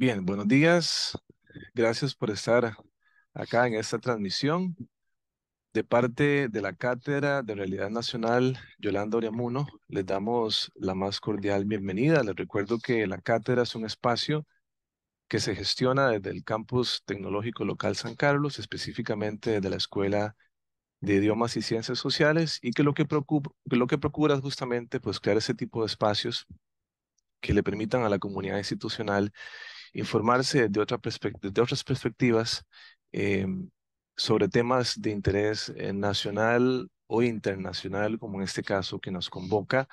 Bien, buenos días. Gracias por estar acá en esta transmisión de parte de la Cátedra de Realidad Nacional Yolanda Oriamuno. Les damos la más cordial bienvenida. Les recuerdo que la Cátedra es un espacio que se gestiona desde el Campus Tecnológico Local San Carlos, específicamente de la Escuela de Idiomas y Ciencias Sociales, y que lo que, preocupa, lo que procura es justamente pues, crear ese tipo de espacios que le permitan a la comunidad institucional informarse de otra de otras perspectivas em, sobre temas de interés eh, nacional o internacional, como en este caso que nos convoca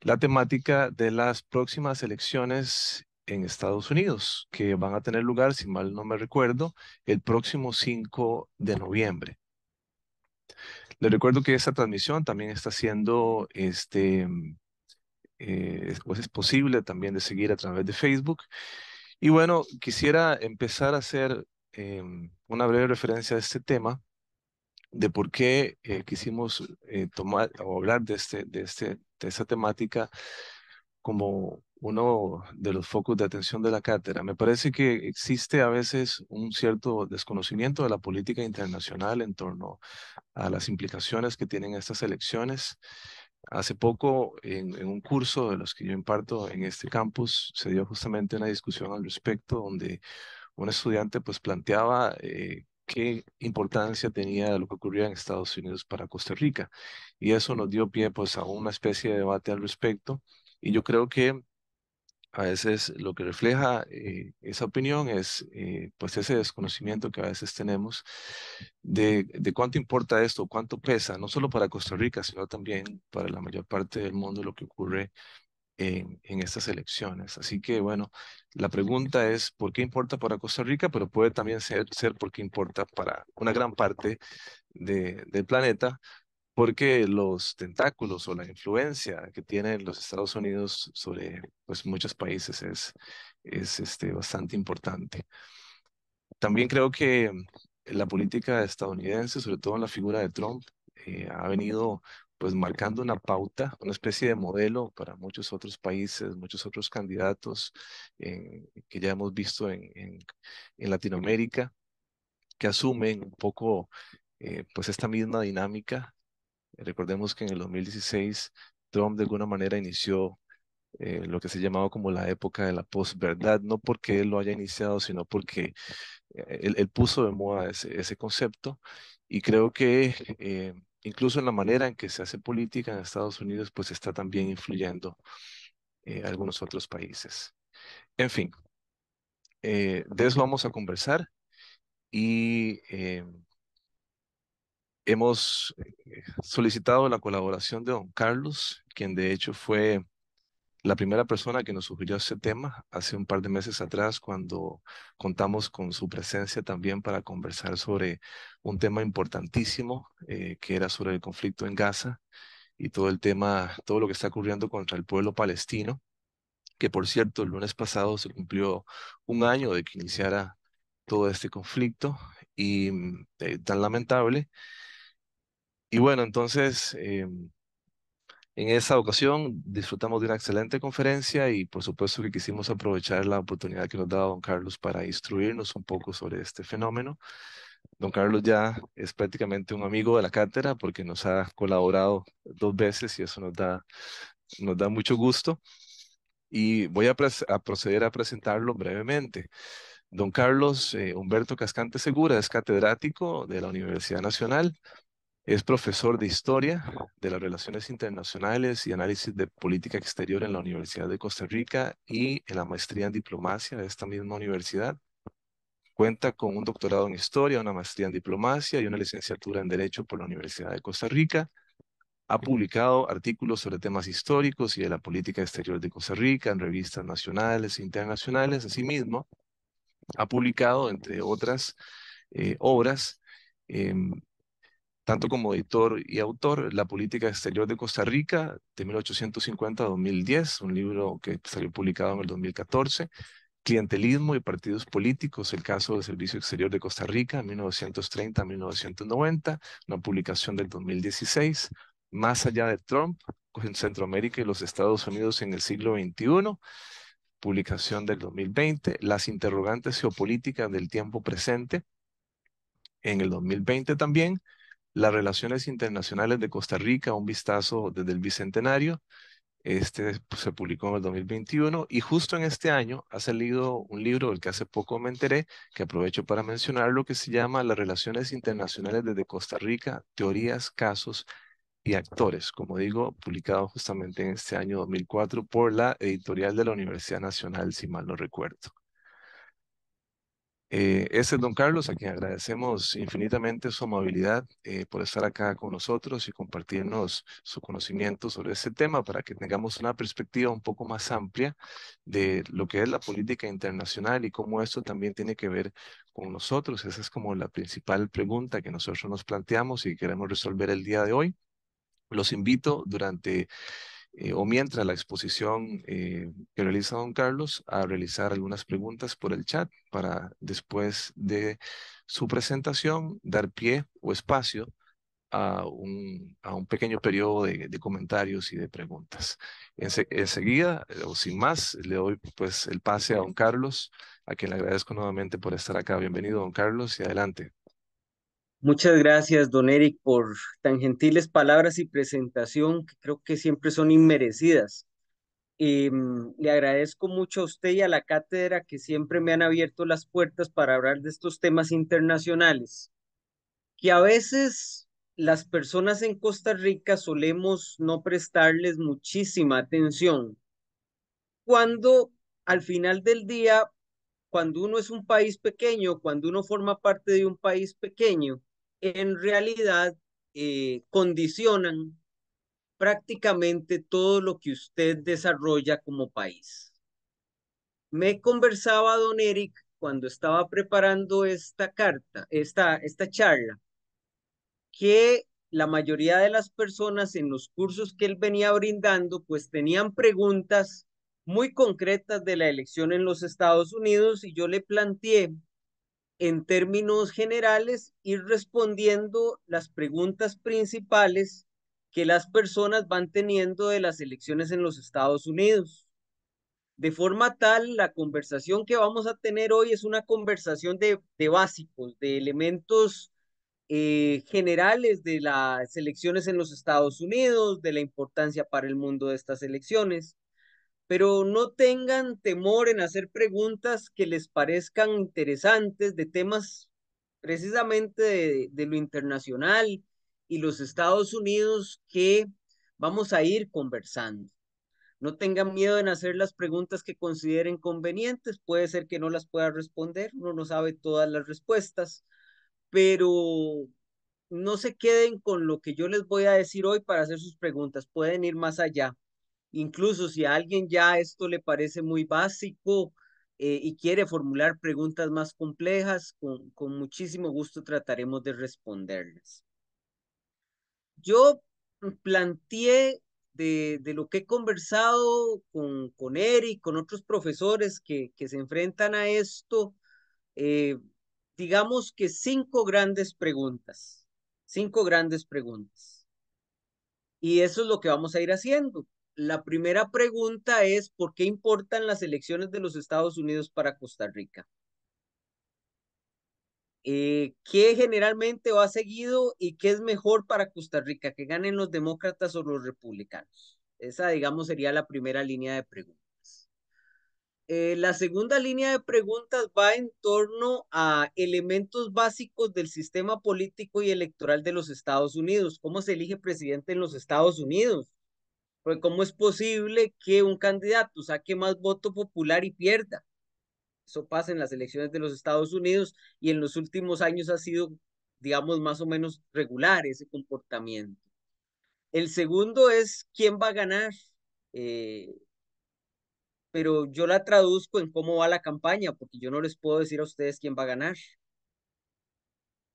la temática de las próximas elecciones en Estados Unidos, que van a tener lugar, si mal no me recuerdo, el próximo 5 de noviembre. Les recuerdo que esta transmisión también está siendo, este, em, eh, pues es posible también de seguir a través de Facebook. Y bueno, quisiera empezar a hacer em, una breve referencia a este tema, de por qué eh, quisimos eh, tomar o hablar de, este, de, este, de esta temática como uno de los focos de atención de la cátedra. Me parece que existe a veces un cierto desconocimiento de la política internacional en torno a las implicaciones que tienen estas elecciones Hace poco, en, un curso de los que yo imparto en este campus, se dio justamente una discusión al respecto donde un estudiante pues planteaba eh, qué importancia tenía lo que ocurría en Estados Unidos para Costa Rica. Y eso nos dio pie pues a una especie de debate al respecto. Y yo creo que a veces lo que refleja eh, esa opinión es eh, pues ese desconocimiento que a veces tenemos de, cuánto importa esto, cuánto pesa, no solo para Costa Rica, sino también para la mayor parte del mundo lo que ocurre en, estas elecciones. Así que bueno, la pregunta es por qué importa para Costa Rica, pero puede también ser, por qué importa para una gran parte del planeta, porque los tentáculos o la influencia que tienen los Estados Unidos sobre pues, muchos países es, es este, bastante importante. También creo que la política estadounidense, sobre todo en la figura de Trump, eh, ha venido pues marcando una pauta, una especie de modelo para muchos otros países, muchos otros candidatos eh, que ya hemos visto en, en, Latinoamérica, que asumen un poco eh, pues esta misma dinámica Recordemos que en el 2016 Trump de alguna manera inició eh, lo que se llamaba como la época de la posverdad, no porque él lo haya iniciado, sino porque eh, él, puso de moda ese, ese, concepto y creo que eh, incluso en la manera en que se hace política en Estados Unidos, pues está también influyendo eh, algunos otros países. En fin, eh, de eso vamos a conversar y eh, hemos eh, solicitado la colaboración de don Carlos, quien de hecho fue la primera persona que nos sugirió este tema hace un par de meses atrás cuando contamos con su presencia también para conversar sobre un tema importantísimo eh, que era sobre el conflicto en Gaza y todo el tema, todo lo que está ocurriendo contra el pueblo palestino, que por cierto el lunes pasado se cumplió un año de que iniciara todo este conflicto y mm, eh, tan lamentable y bueno, entonces, em, en esa ocasión disfrutamos de una excelente conferencia y por supuesto que quisimos aprovechar la oportunidad que nos daba don Carlos para instruirnos un poco sobre este fenómeno. Don Carlos ya es prácticamente un amigo de la cátedra porque nos ha colaborado dos veces y eso nos da, nos da mucho gusto. Y voy a, proceder a presentarlo brevemente. Don Carlos eh, Humberto Cascante Segura es catedrático de la Universidad Nacional, es profesor de Historia de las Relaciones Internacionales y Análisis de Política Exterior en la Universidad de Costa Rica y en la maestría en Diplomacia de esta misma universidad. Cuenta con un doctorado en Historia, una maestría en Diplomacia y una licenciatura en Derecho por la Universidad de Costa Rica. Ha publicado artículos sobre temas históricos y de la política exterior de Costa Rica en revistas nacionales e internacionales. Asimismo, ha publicado, entre otras eh, obras, em, tanto como editor y autor, La política exterior de Costa Rica, de 1850 a 2010, un libro que salió publicado en el 2014, Clientelismo y partidos políticos, el caso del Servicio Exterior de Costa Rica, 1930 a 1990, una publicación del 2016, Más allá de Trump, pues, en Centroamérica y los Estados Unidos en el siglo XXI, publicación del 2020, Las interrogantes geopolíticas del tiempo presente, en el 2020 también, las relaciones internacionales de Costa Rica, un vistazo desde el Bicentenario. Este pues, se publicó en el 2021 y justo en este año ha salido un libro del que hace poco me enteré, que aprovecho para mencionar, lo que se llama Las Relaciones Internacionales desde Costa Rica, Teorías, Casos y Actores, como digo, publicado justamente en este año 2004 por la editorial de la Universidad Nacional, si mal no recuerdo. Eh, es don Carlos, a quien agradecemos infinitamente su amabilidad eh, por estar acá con nosotros y compartirnos su conocimiento sobre este tema para que tengamos una perspectiva un poco más amplia de lo que es la política internacional y cómo esto también tiene que ver con nosotros. Esa es como la principal pregunta que nosotros nos planteamos y queremos resolver el día de hoy. Los invito durante eh, o mientras la exposición eh, que realiza don Carlos, a realizar algunas preguntas por el chat para después de su presentación dar pie o espacio a un, a un pequeño periodo de, comentarios y de preguntas. enseguida, eh, o sin más, le doy pues el pase a don Carlos, a quien le agradezco nuevamente por estar acá. Bienvenido, don Carlos, y adelante. Muchas gracias, don Eric, por tan gentiles palabras y presentación que creo que siempre son inmerecidas. Em, le agradezco mucho a usted y a la cátedra que siempre me han abierto las puertas para hablar de estos temas internacionales, que a veces las personas en Costa Rica solemos no prestarles muchísima atención, cuando al final del día, cuando uno es un país pequeño, cuando uno forma parte de un país pequeño, en realidad eh, condicionan prácticamente todo lo que usted desarrolla como país. Me conversaba don Eric cuando estaba preparando esta carta, esta, esta charla, que la mayoría de las personas en los cursos que él venía brindando, pues tenían preguntas muy concretas de la elección en los Estados Unidos y yo le planteé en términos generales, ir respondiendo las preguntas principales que las personas van teniendo de las elecciones en los Estados Unidos. De forma tal, la conversación que vamos a tener hoy es una conversación de, básicos, de elementos eh, generales de las elecciones en los Estados Unidos, de la importancia para el mundo de estas elecciones pero no tengan temor en hacer preguntas que les parezcan interesantes de temas precisamente de, lo internacional y los Estados Unidos que vamos a ir conversando. No tengan miedo en hacer las preguntas que consideren convenientes. Puede ser que no las pueda responder, uno no sabe todas las respuestas, pero no se queden con lo que yo les voy a decir hoy para hacer sus preguntas. Pueden ir más allá. Incluso si a alguien ya esto le parece muy básico eh, y quiere formular preguntas más complejas, con, muchísimo gusto trataremos de responderles. Yo planteé de, lo que he conversado con, con Eric, con otros profesores que, que se enfrentan a esto, eh, digamos que cinco grandes preguntas, cinco grandes preguntas. Y eso es lo que vamos a ir haciendo la primera pregunta es, ¿por qué importan las elecciones de los Estados Unidos para Costa Rica? Eh, ¿Qué generalmente va seguido y qué es mejor para Costa Rica? ¿Que ganen los demócratas o los republicanos? Esa, digamos, sería la primera línea de preguntas. Eh, la segunda línea de preguntas va en torno a elementos básicos del sistema político y electoral de los Estados Unidos. ¿Cómo se elige presidente en los Estados Unidos? Porque ¿cómo es posible que un candidato saque más voto popular y pierda? Eso pasa en las elecciones de los Estados Unidos y en los últimos años ha sido, digamos, más o menos regular ese comportamiento. El segundo es quién va a ganar, eh, pero yo la traduzco en cómo va la campaña, porque yo no les puedo decir a ustedes quién va a ganar.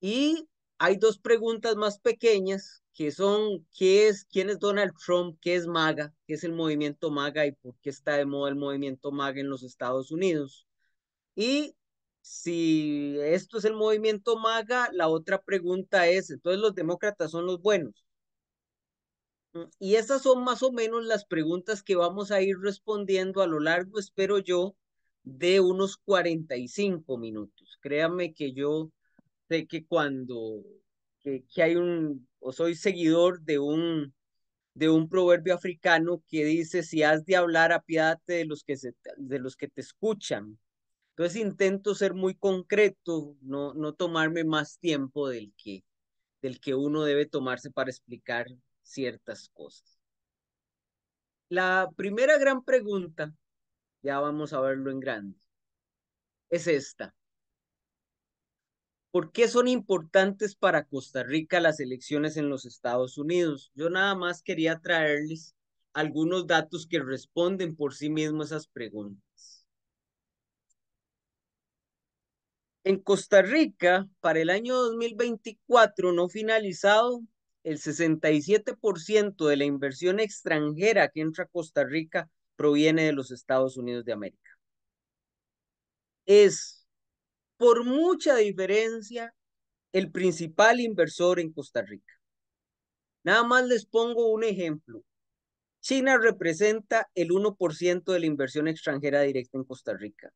Y hay dos preguntas más pequeñas qué son, qué es, quién es Donald Trump, qué es MAGA, qué es el movimiento MAGA y por qué está de moda el movimiento MAGA en los Estados Unidos. Y si esto es el movimiento MAGA, la otra pregunta es, entonces los demócratas son los buenos. Mm, y esas son más o menos las preguntas que vamos a ir respondiendo a lo largo, espero yo, de unos 45 minutos. Créame que yo sé que cuando que hay un o soy seguidor de un, de un proverbio africano que dice, si has de hablar, apiádate de los que, de los que te escuchan. Entonces intento ser muy concreto, no, no tomarme más tiempo del que, del que uno debe tomarse para explicar ciertas cosas. La primera gran pregunta, ya vamos a verlo en grande, es esta. ¿Por qué son importantes para Costa Rica las elecciones en los Estados Unidos? Yo nada más quería traerles algunos datos que responden por sí mismos esas preguntas. En Costa Rica, para el año 2024 no finalizado, el 67% de la inversión extranjera que entra a Costa Rica proviene de los Estados Unidos de América. Es por mucha diferencia el principal inversor en Costa Rica. Nada más les pongo un ejemplo. China representa el 1% de la inversión extranjera directa en Costa Rica.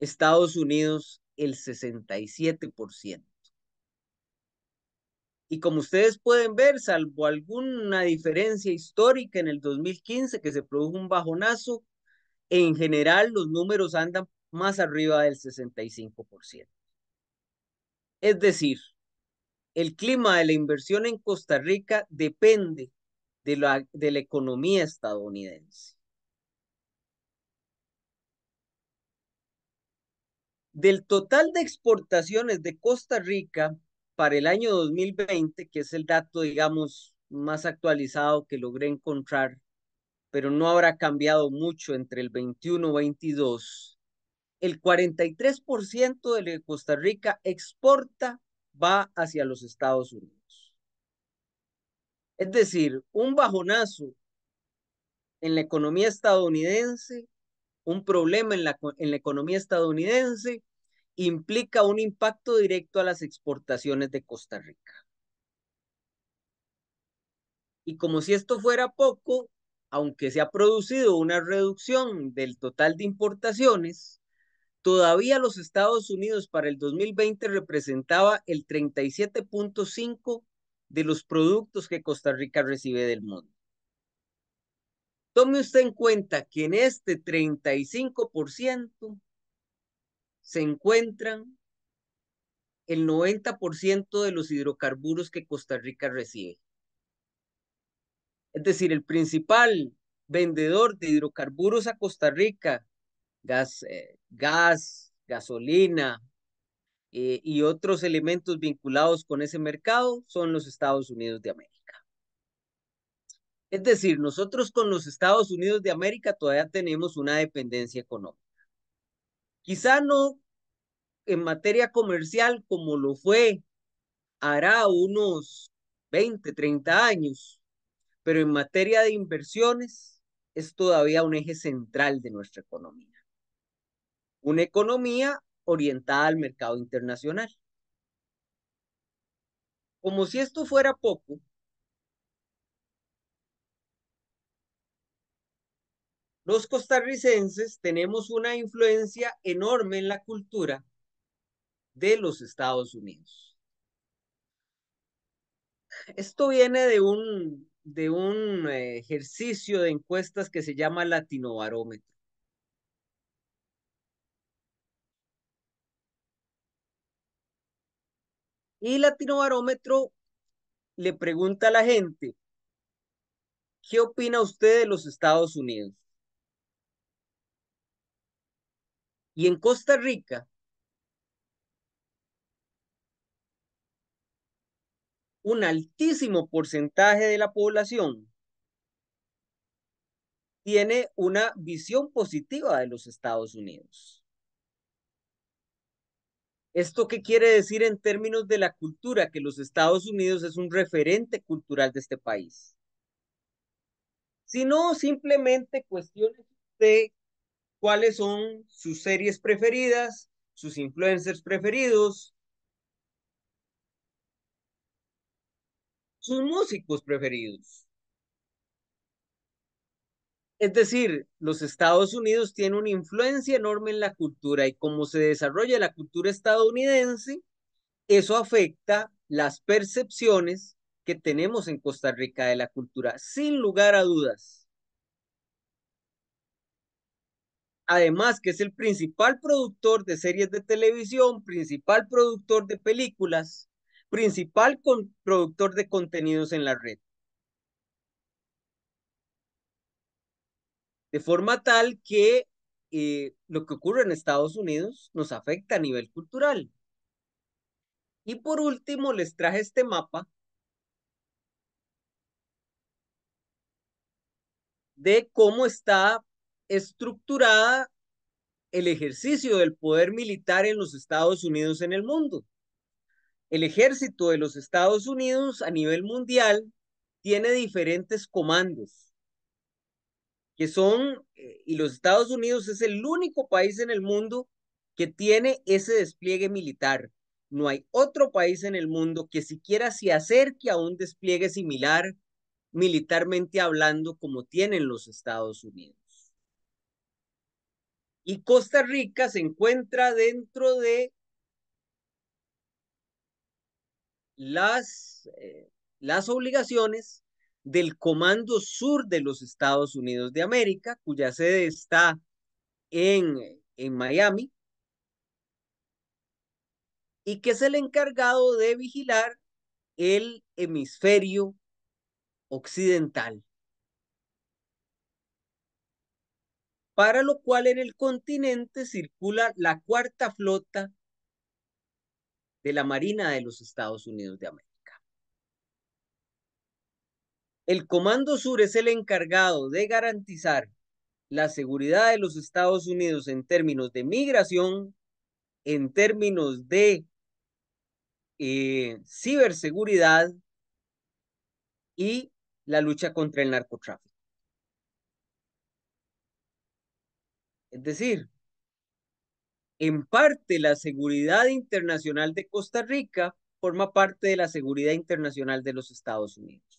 Estados Unidos el 67%. Y como ustedes pueden ver, salvo alguna diferencia histórica en el 2015 que se produjo un bajonazo, en general los números andan más arriba del 65%. Es decir, el clima de la inversión en Costa Rica depende de la, de la economía estadounidense. Del total de exportaciones de Costa Rica para el año 2020, que es el dato, digamos, más actualizado que logré encontrar, pero no habrá cambiado mucho entre el 21 y 22, el 43% de lo que Costa Rica exporta va hacia los Estados Unidos. Es decir, un bajonazo en la economía estadounidense, un problema en la, en la economía estadounidense, implica un impacto directo a las exportaciones de Costa Rica. Y como si esto fuera poco, aunque se ha producido una reducción del total de importaciones, Todavía los Estados Unidos para el 2020 representaba el 37.5 de los productos que Costa Rica recibe del mundo. Tome usted en cuenta que en este 35% se encuentran el 90% de los hidrocarburos que Costa Rica recibe. Es decir, el principal vendedor de hidrocarburos a Costa Rica gas, eh, gas gasolina eh, y otros elementos vinculados con ese mercado son los Estados Unidos de América. Es decir, nosotros con los Estados Unidos de América todavía tenemos una dependencia económica. Quizá no en materia comercial como lo fue hará unos 20, 30 años, pero en materia de inversiones es todavía un eje central de nuestra economía una economía orientada al mercado internacional. Como si esto fuera poco, los costarricenses tenemos una influencia enorme en la cultura de los Estados Unidos. Esto viene de un, de un eh, ejercicio de encuestas que se llama Latinobarómetro. Y Latino Barómetro le pregunta a la gente, ¿qué opina usted de los Estados Unidos? Y en Costa Rica, un altísimo porcentaje de la población tiene una visión positiva de los Estados Unidos. ¿Esto qué quiere decir en términos de la cultura? Que los Estados Unidos es un referente cultural de este país. sino simplemente cuestiones de cuáles son sus series preferidas, sus influencers preferidos, sus músicos preferidos. Es decir, los Estados Unidos tienen una influencia enorme en la cultura y como se desarrolla la cultura estadounidense, eso afecta las percepciones que tenemos en Costa Rica de la cultura, sin lugar a dudas. Además, que es el principal productor de series de televisión, principal productor de películas, principal productor de contenidos en la red. de forma tal que eh, lo que ocurre en Estados Unidos nos afecta a nivel cultural. Y por último, les traje este mapa de cómo está estructurada el ejercicio del poder militar en los Estados Unidos en el mundo. El ejército de los Estados Unidos a nivel mundial tiene diferentes comandos que son, eh, y los Estados Unidos es el único país en el mundo que tiene ese despliegue militar. No hay otro país en el mundo que siquiera se acerque a un despliegue similar militarmente hablando como tienen los Estados Unidos. Y Costa Rica se encuentra dentro de las, eh, las obligaciones del Comando Sur de los Estados Unidos de América, cuya sede está en, en Miami, y que es el encargado de vigilar el hemisferio occidental. Para lo cual en el continente circula la cuarta flota de la Marina de los Estados Unidos de América. El Comando Sur es el encargado de garantizar la seguridad de los Estados Unidos en términos de migración, en términos de eh, ciberseguridad y la lucha contra el narcotráfico. Es decir, en parte la seguridad internacional de Costa Rica forma parte de la seguridad internacional de los Estados Unidos.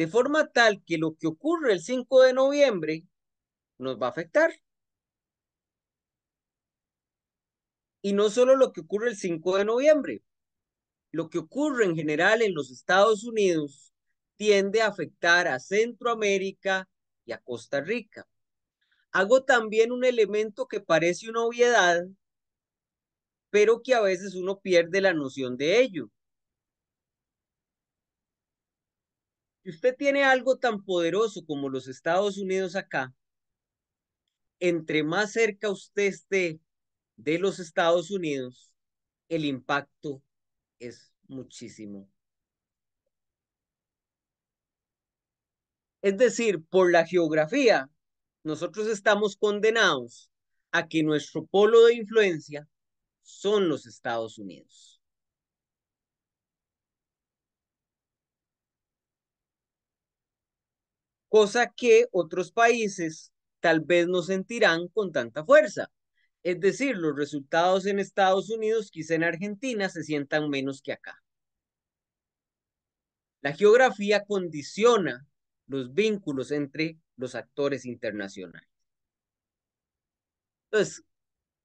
de forma tal que lo que ocurre el 5 de noviembre nos va a afectar. Y no solo lo que ocurre el 5 de noviembre, lo que ocurre en general en los Estados Unidos tiende a afectar a Centroamérica y a Costa Rica. Hago también un elemento que parece una obviedad, pero que a veces uno pierde la noción de ello. usted tiene algo tan poderoso como los Estados Unidos acá, entre más cerca usted esté de los Estados Unidos, el impacto es muchísimo. Es decir, por la geografía, nosotros estamos condenados a que nuestro polo de influencia son los Estados Unidos. cosa que otros países tal vez no sentirán con tanta fuerza. Es decir, los resultados en Estados Unidos, quizá en Argentina, se sientan menos que acá. La geografía condiciona los vínculos entre los actores internacionales. Entonces,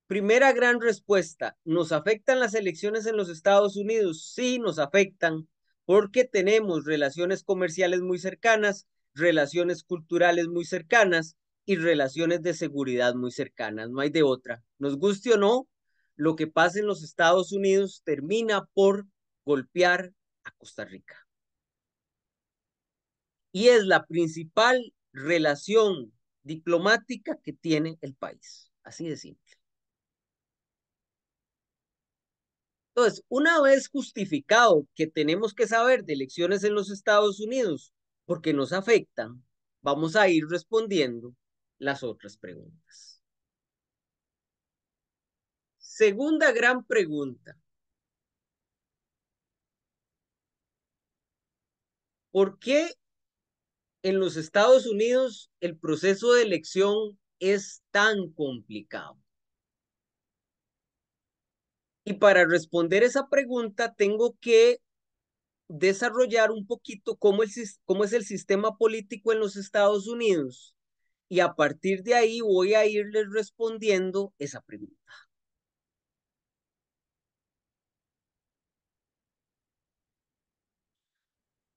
primera gran respuesta, ¿nos afectan las elecciones en los Estados Unidos? Sí, nos afectan porque tenemos relaciones comerciales muy cercanas, relaciones culturales muy cercanas y relaciones de seguridad muy cercanas, no hay de otra. Nos guste o no, lo que pasa en los Estados Unidos termina por golpear a Costa Rica. Y es la principal relación diplomática que tiene el país, así de simple. Entonces, una vez justificado que tenemos que saber de elecciones en los Estados Unidos porque nos afectan, vamos a ir respondiendo las otras preguntas. Segunda gran pregunta. ¿Por qué en los Estados Unidos el proceso de elección es tan complicado? Y para responder esa pregunta tengo que desarrollar un poquito cómo, es el sistema político en los Estados Unidos y a partir de ahí voy a irles respondiendo esa pregunta.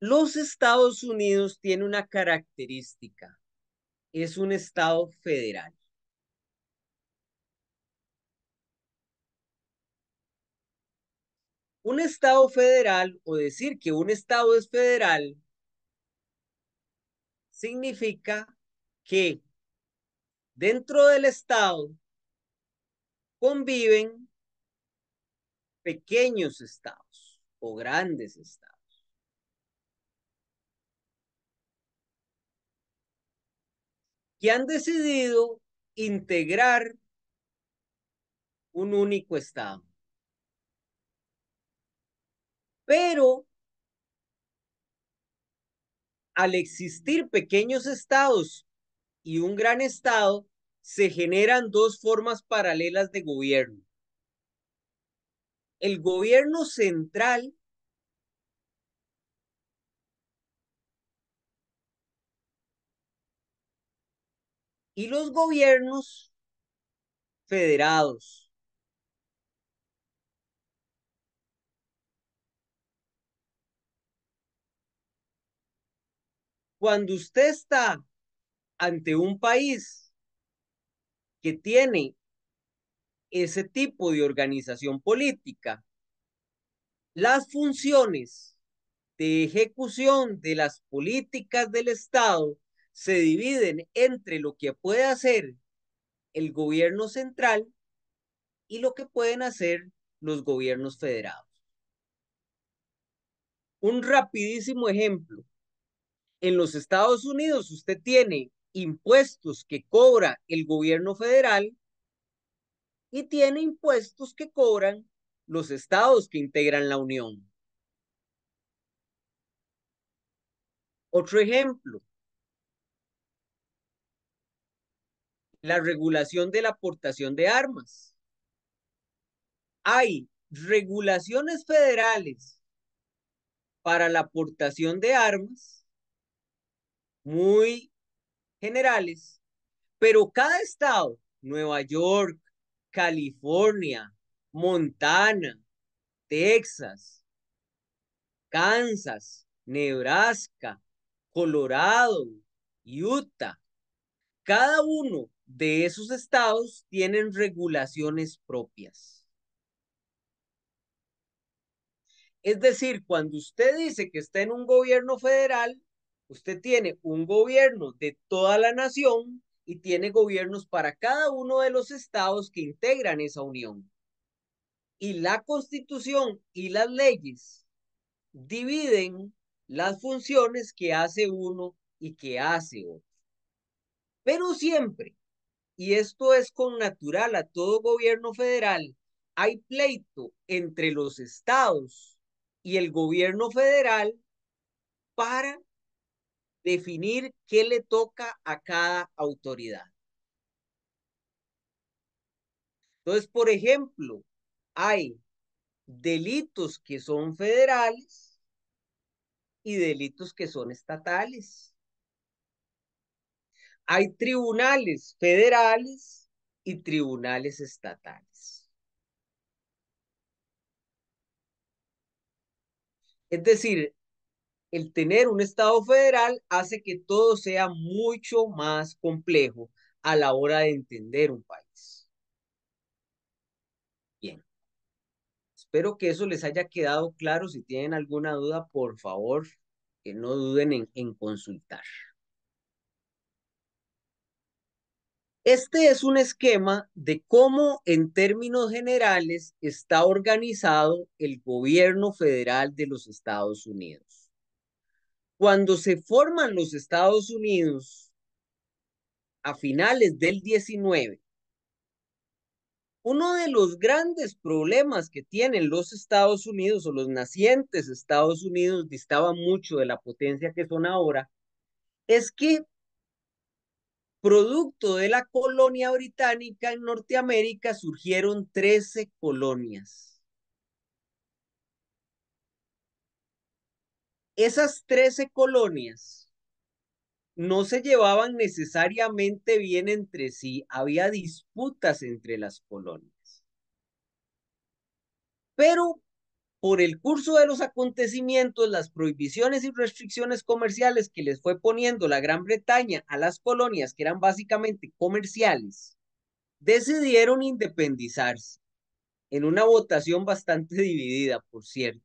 Los Estados Unidos tienen una característica, es un estado federal. un Estado federal o decir que un Estado es federal significa que dentro del Estado conviven pequeños estados o grandes estados. que han decidido integrar un único Estado. Pero al existir pequeños estados y un gran estado, se generan dos formas paralelas de gobierno. El gobierno central y los gobiernos federados. Cuando usted está ante un país que tiene ese tipo de organización política, las funciones de ejecución de las políticas del Estado se dividen entre lo que puede hacer el gobierno central y lo que pueden hacer los gobiernos federados. Un rapidísimo ejemplo. En los Estados Unidos usted tiene impuestos que cobra el gobierno federal y tiene impuestos que cobran los estados que integran la Unión. Otro ejemplo, la regulación de la aportación de armas. Hay regulaciones federales para la aportación de armas muy generales, pero cada estado, Nueva York, California, Montana, Texas, Kansas, Nebraska, Colorado, Utah, cada uno de esos estados tienen regulaciones propias. Es decir, cuando usted dice que está en un gobierno federal, Usted tiene un gobierno de toda la nación y tiene gobiernos para cada uno de los estados que integran esa unión. Y la constitución y las leyes dividen las funciones que hace uno y que hace otro. Pero siempre, y esto es con natural a todo gobierno federal, hay pleito entre los estados y el gobierno federal para definir qué le toca a cada autoridad. Entonces, por ejemplo, hay delitos que son federales y delitos que son estatales. Hay tribunales federales y tribunales estatales. Es decir, el tener un Estado federal hace que todo sea mucho más complejo a la hora de entender un país. Bien. Espero que eso les haya quedado claro. Si tienen alguna duda, por favor, que no duden en, consultar. Este es un esquema de cómo en términos generales está organizado el gobierno federal de los Estados Unidos. Cuando se forman los Estados Unidos a finales del 19, uno de los grandes problemas que tienen los Estados Unidos o los nacientes Estados Unidos distaban mucho de la potencia que son ahora, es que producto de la colonia británica en Norteamérica surgieron 13 colonias. esas 13 colonias no se llevaban necesariamente bien entre sí, había disputas entre las colonias. Pero por el curso de los acontecimientos, las prohibiciones y restricciones comerciales que les fue poniendo la Gran Bretaña a las colonias, que eran básicamente comerciales, decidieron independizarse en una votación bastante dividida, por cierto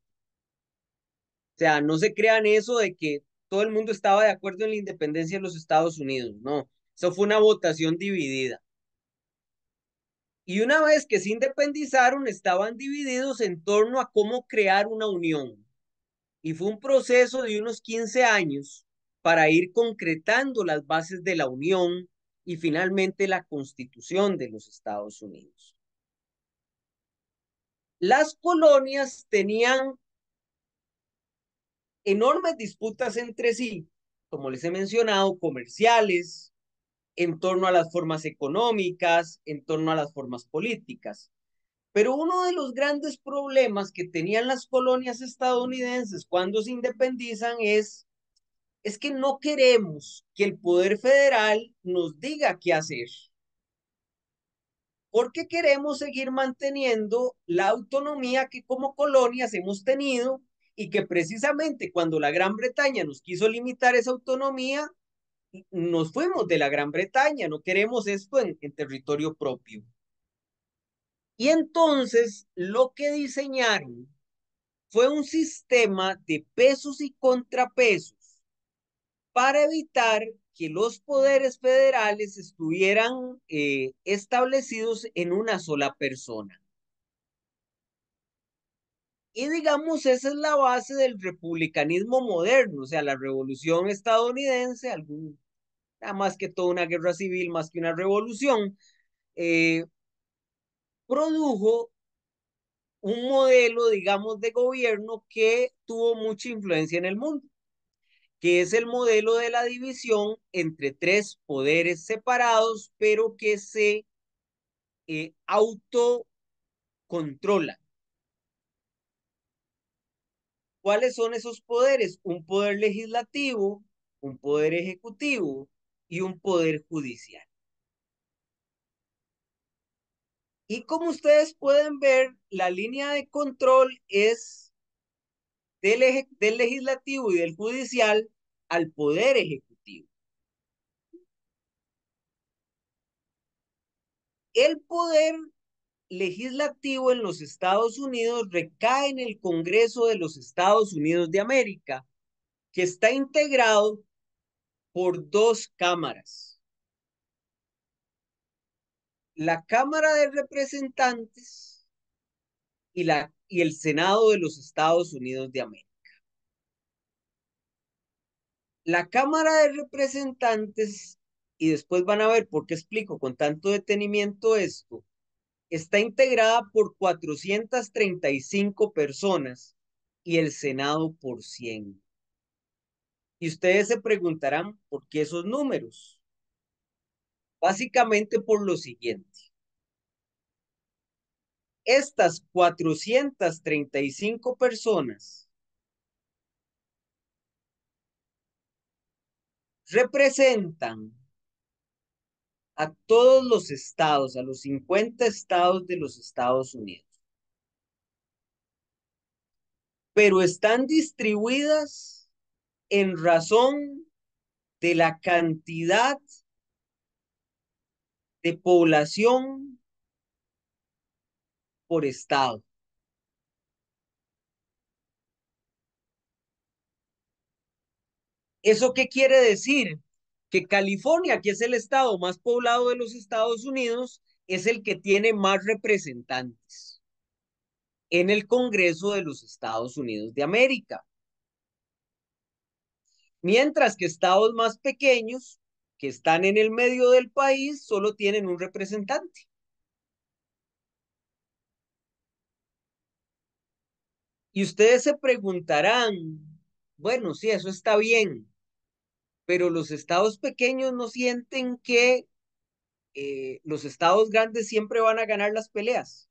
sea, no se crean eso de que todo el mundo estaba de acuerdo en la independencia de los Estados Unidos, no, eso fue una votación dividida. Y una vez que se independizaron, estaban divididos en torno a cómo crear una unión. Y fue un proceso de unos 15 años para ir concretando las bases de la unión y finalmente la constitución de los Estados Unidos. Las colonias tenían enormes disputas entre sí, como les he mencionado, comerciales, en torno a las formas económicas, en torno a las formas políticas. Pero uno de los grandes problemas que tenían las colonias estadounidenses cuando se independizan es, es que no queremos que el poder federal nos diga qué hacer porque queremos seguir manteniendo la autonomía que como colonias hemos tenido y que precisamente cuando la Gran Bretaña nos quiso limitar esa autonomía, nos fuimos de la Gran Bretaña, no queremos esto en, territorio propio. Y entonces lo que diseñaron fue un sistema de pesos y contrapesos para evitar que los poderes federales estuvieran eh, establecidos en una sola persona. Y digamos, esa es la base del republicanismo moderno, o sea, la revolución estadounidense, algún, más que toda una guerra civil, más que una revolución, eh, produjo un modelo, digamos, de gobierno que tuvo mucha influencia en el mundo, que es el modelo de la división entre tres poderes separados, pero que se eh, autocontrola ¿Cuáles son esos poderes? Un poder legislativo, un poder ejecutivo y un poder judicial. Y como ustedes pueden ver, la línea de control es del, del legislativo y del judicial al poder ejecutivo. El poder legislativo en los Estados Unidos recae en el Congreso de los Estados Unidos de América, que está integrado por dos cámaras. La Cámara de Representantes y, la, y el Senado de los Estados Unidos de América. La Cámara de Representantes, y después van a ver por qué explico con tanto detenimiento esto, está integrada por 435 personas y el Senado por 100. Y ustedes se preguntarán por qué esos números. Básicamente por lo siguiente. Estas 435 personas representan a todos los estados, a los 50 estados de los Estados Unidos. Pero están distribuidas en razón de la cantidad de población por estado. ¿Eso qué quiere decir? que California, que es el estado más poblado de los Estados Unidos, es el que tiene más representantes en el Congreso de los Estados Unidos de América. Mientras que estados más pequeños, que están en el medio del país, solo tienen un representante. Y ustedes se preguntarán, bueno, sí, eso está bien, pero los estados pequeños no sienten que eh, los estados grandes siempre van a ganar las peleas.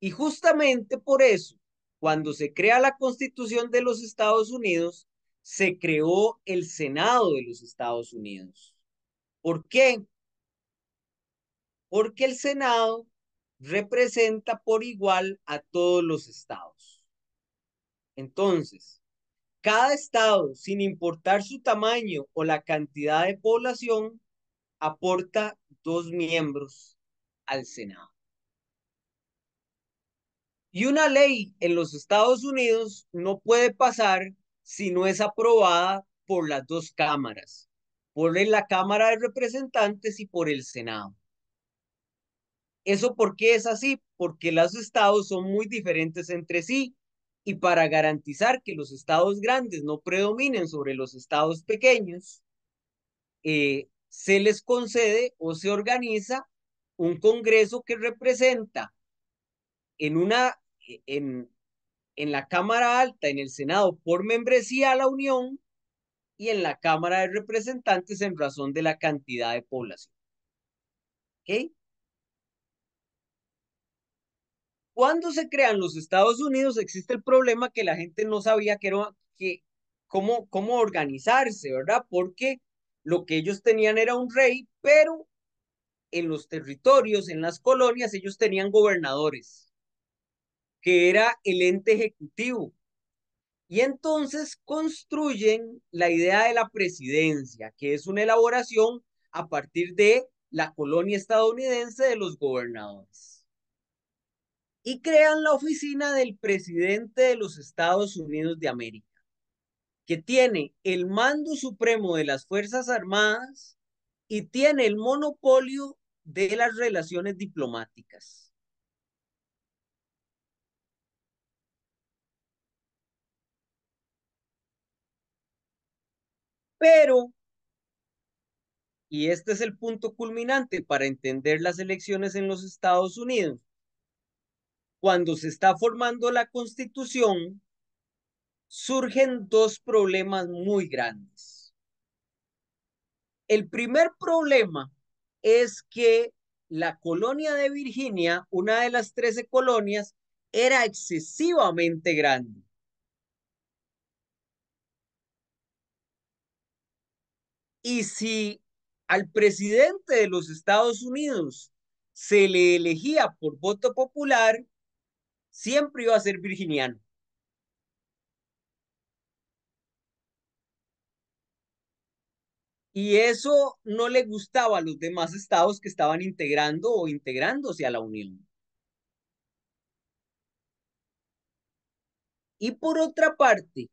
Y justamente por eso, cuando se crea la constitución de los Estados Unidos, se creó el Senado de los Estados Unidos. ¿Por qué? Porque el Senado representa por igual a todos los estados. Entonces, cada estado, sin importar su tamaño o la cantidad de población, aporta dos miembros al Senado. Y una ley en los Estados Unidos no puede pasar si no es aprobada por las dos cámaras, por la Cámara de Representantes y por el Senado. ¿Eso por qué es así? Porque los estados son muy diferentes entre sí y para garantizar que los estados grandes no predominen sobre los estados pequeños, eh, se les concede o se organiza un Congreso que representa en una e, en, en la Cámara Alta, en el Senado, por membresía a la Unión y en la Cámara de Representantes en razón de la cantidad de población. ¿Ok? Cuando se crean los Estados Unidos existe el problema que la gente no sabía que era que cómo cómo organizarse, ¿verdad? Porque lo que ellos tenían era un rey, pero en los territorios, en las colonias, ellos tenían gobernadores, que era el ente ejecutivo. Y entonces construyen la idea de la presidencia, que es una elaboración a partir de la colonia estadounidense de los gobernadores y crean la oficina del presidente de los Estados Unidos de América, que tiene el mando supremo de las Fuerzas Armadas y tiene el monopolio de las relaciones diplomáticas. Pero, y este es el punto culminante para entender las elecciones en los Estados Unidos, cuando se está formando la constitución, surgen dos problemas muy grandes. El primer problema es que la colonia de Virginia, una de las trece colonias, era excesivamente grande. Y si al presidente de los Estados Unidos se le elegía por voto popular, siempre iba a ser virginiano. Y eso no le gustaba a los demás estados que estaban integrando o integrándose a la Unión. Y por otra parte,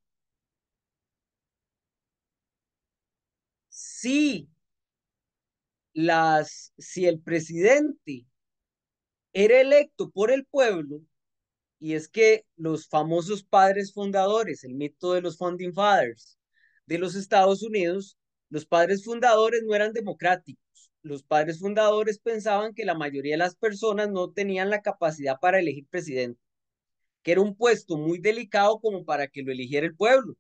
si las si el presidente era electo por el pueblo, y es que los famosos padres fundadores, el mito de los founding fathers de los Estados Unidos, los padres fundadores no eran democráticos. Los padres fundadores pensaban que la mayoría de las personas no tenían la capacidad para elegir presidente, que era un puesto muy delicado como para que lo eligiera el pueblo.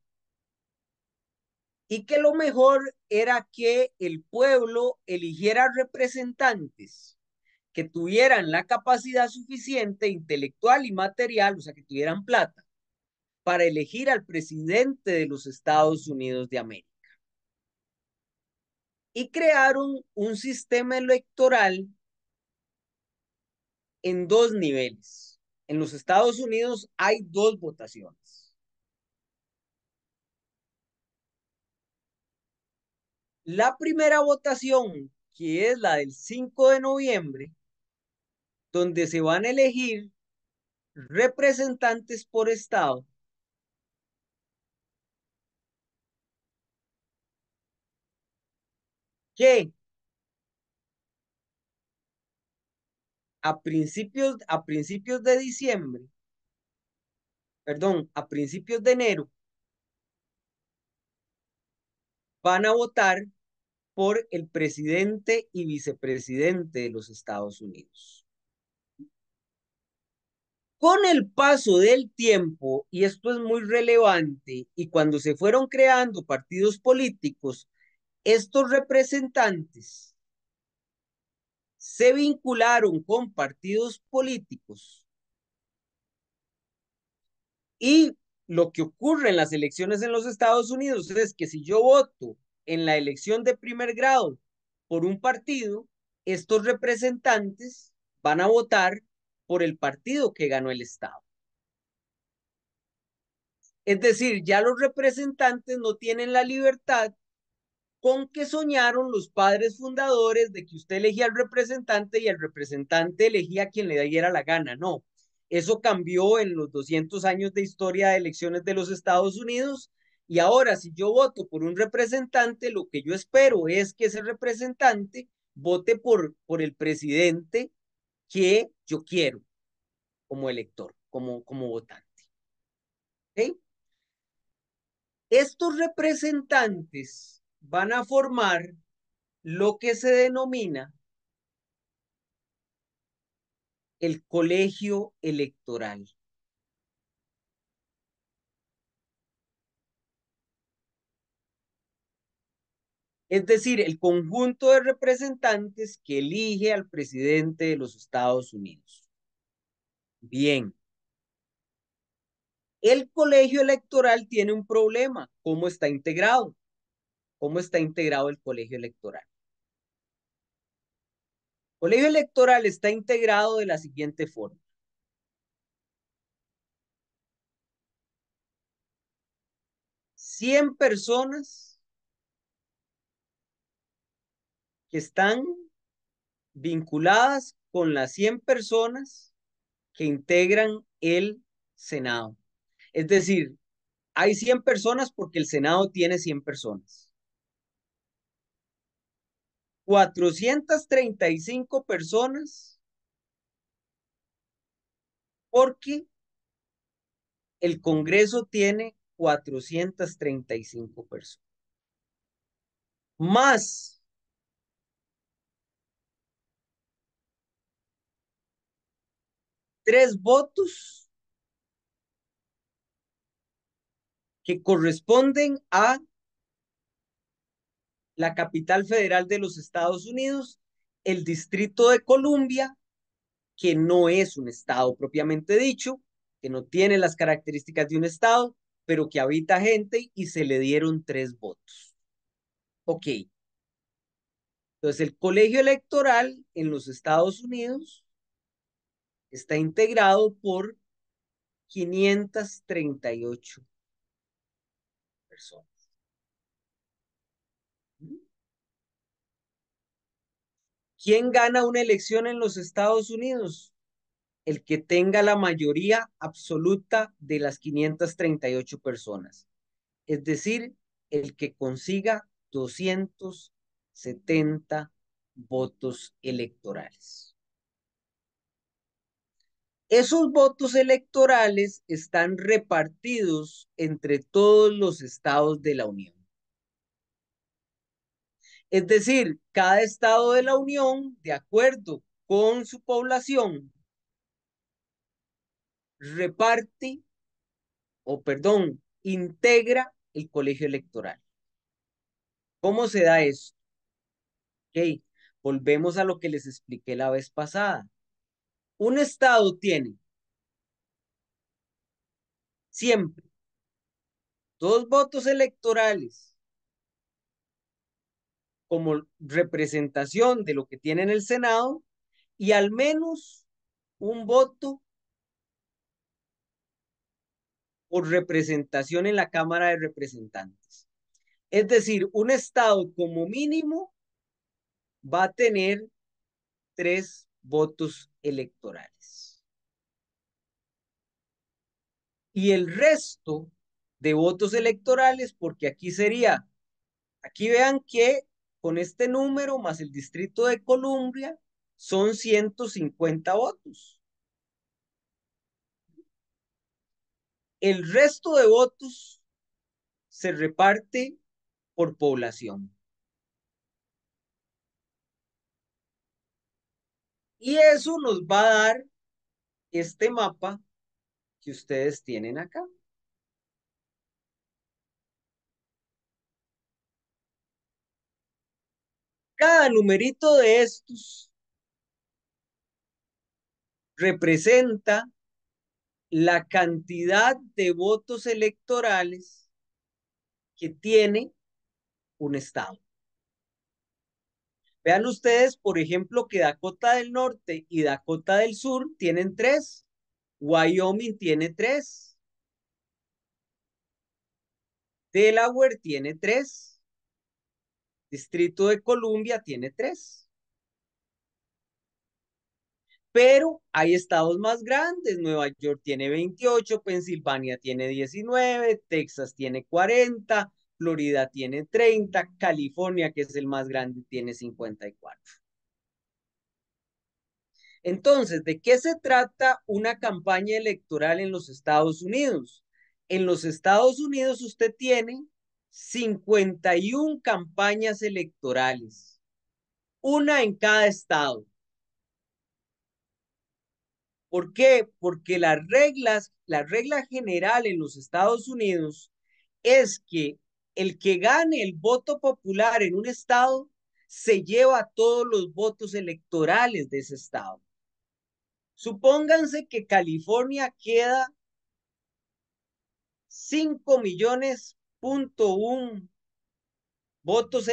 Y que lo mejor era que el pueblo eligiera representantes tuvieran la capacidad suficiente intelectual y material, o sea, que tuvieran plata, para elegir al presidente de los Estados Unidos de América. Y crearon un sistema electoral en dos niveles. En los Estados Unidos hay dos votaciones. La primera votación, que es la del 5 de noviembre, donde se van a elegir representantes por estado. Que a principios, a principios de diciembre, perdón, a principios de enero, van a votar por el presidente y vicepresidente de los Estados Unidos. Con el paso del tiempo, y esto es muy relevante, y cuando se fueron creando partidos políticos, estos representantes se vincularon con partidos políticos y lo que ocurre en las elecciones en los Estados Unidos es que si yo voto en la elección de primer grado por un partido, estos representantes van a votar por el partido que ganó el Estado. Es decir, ya los representantes no tienen la libertad con que soñaron los padres fundadores de que usted elegía al representante y el representante elegía a quien le diera la gana. No, eso cambió en los 200 años de historia de elecciones de los Estados Unidos y ahora si yo voto por un representante, lo que yo espero es que ese representante vote por, por el presidente que yo quiero como elector, como, como votante. Estos representantes van a formar lo que se denomina el colegio electoral. es decir, el conjunto de representantes que elige al presidente de los Estados Unidos. Bien. El colegio electoral tiene un problema, ¿cómo está integrado? ¿Cómo está integrado el colegio electoral? El colegio electoral está integrado de la siguiente forma. Cien personas que están vinculadas con las 100 personas que integran el Senado. Es decir, hay 100 personas porque el Senado tiene 100 personas. 435 personas porque el Congreso tiene 435 personas. Más tres votos que corresponden a la capital federal de los Estados Unidos, el Distrito de Columbia, que no es un estado propiamente dicho, que no tiene las características de un estado, pero que habita gente y se le dieron tres votos. Ok. Entonces, el colegio electoral en los Estados Unidos está integrado por 538 personas. ¿Mm? ¿Quién gana una elección en los Estados Unidos? El que tenga la mayoría absoluta de las 538 personas. Es decir, el que consiga 270 votos electorales. Esos votos electorales están repartidos entre todos los estados de la Unión. Es decir, cada estado de la Unión, de acuerdo con su población, reparte, o perdón, integra el colegio electoral. ¿Cómo se da eso? Ok, volvemos a lo que les expliqué la vez pasada un Estado tiene siempre dos votos electorales como representación de lo que tiene en el Senado y al menos un voto por representación en la Cámara de Representantes. Es decir, un Estado como mínimo va a tener tres votos electorales. Y el resto de votos electorales, porque aquí sería, aquí vean que con este número más el distrito de Columbia son 150 votos. El resto de votos se reparte por población. Y eso nos va a dar este mapa que ustedes tienen acá. Cada numerito de estos representa la cantidad de votos electorales que tiene un estado. Vean ustedes, por ejemplo, que Dakota del Norte y Dakota del Sur tienen tres. Wyoming tiene tres. Delaware tiene tres. Distrito de Columbia tiene tres. Pero hay estados más grandes. Nueva York tiene 28, Pensilvania tiene 19, Texas tiene 40, Florida tiene 30, California, que es el más grande, tiene 54. Entonces, ¿de qué se trata una campaña electoral en los Estados Unidos? En los Estados Unidos usted tiene 51 campañas electorales, una en cada estado. ¿Por qué? Porque las reglas, la regla general en los Estados Unidos es que el que gane el voto popular en un estado se lleva todos los votos electorales de ese estado. Supónganse que California queda 5 millones punto votos,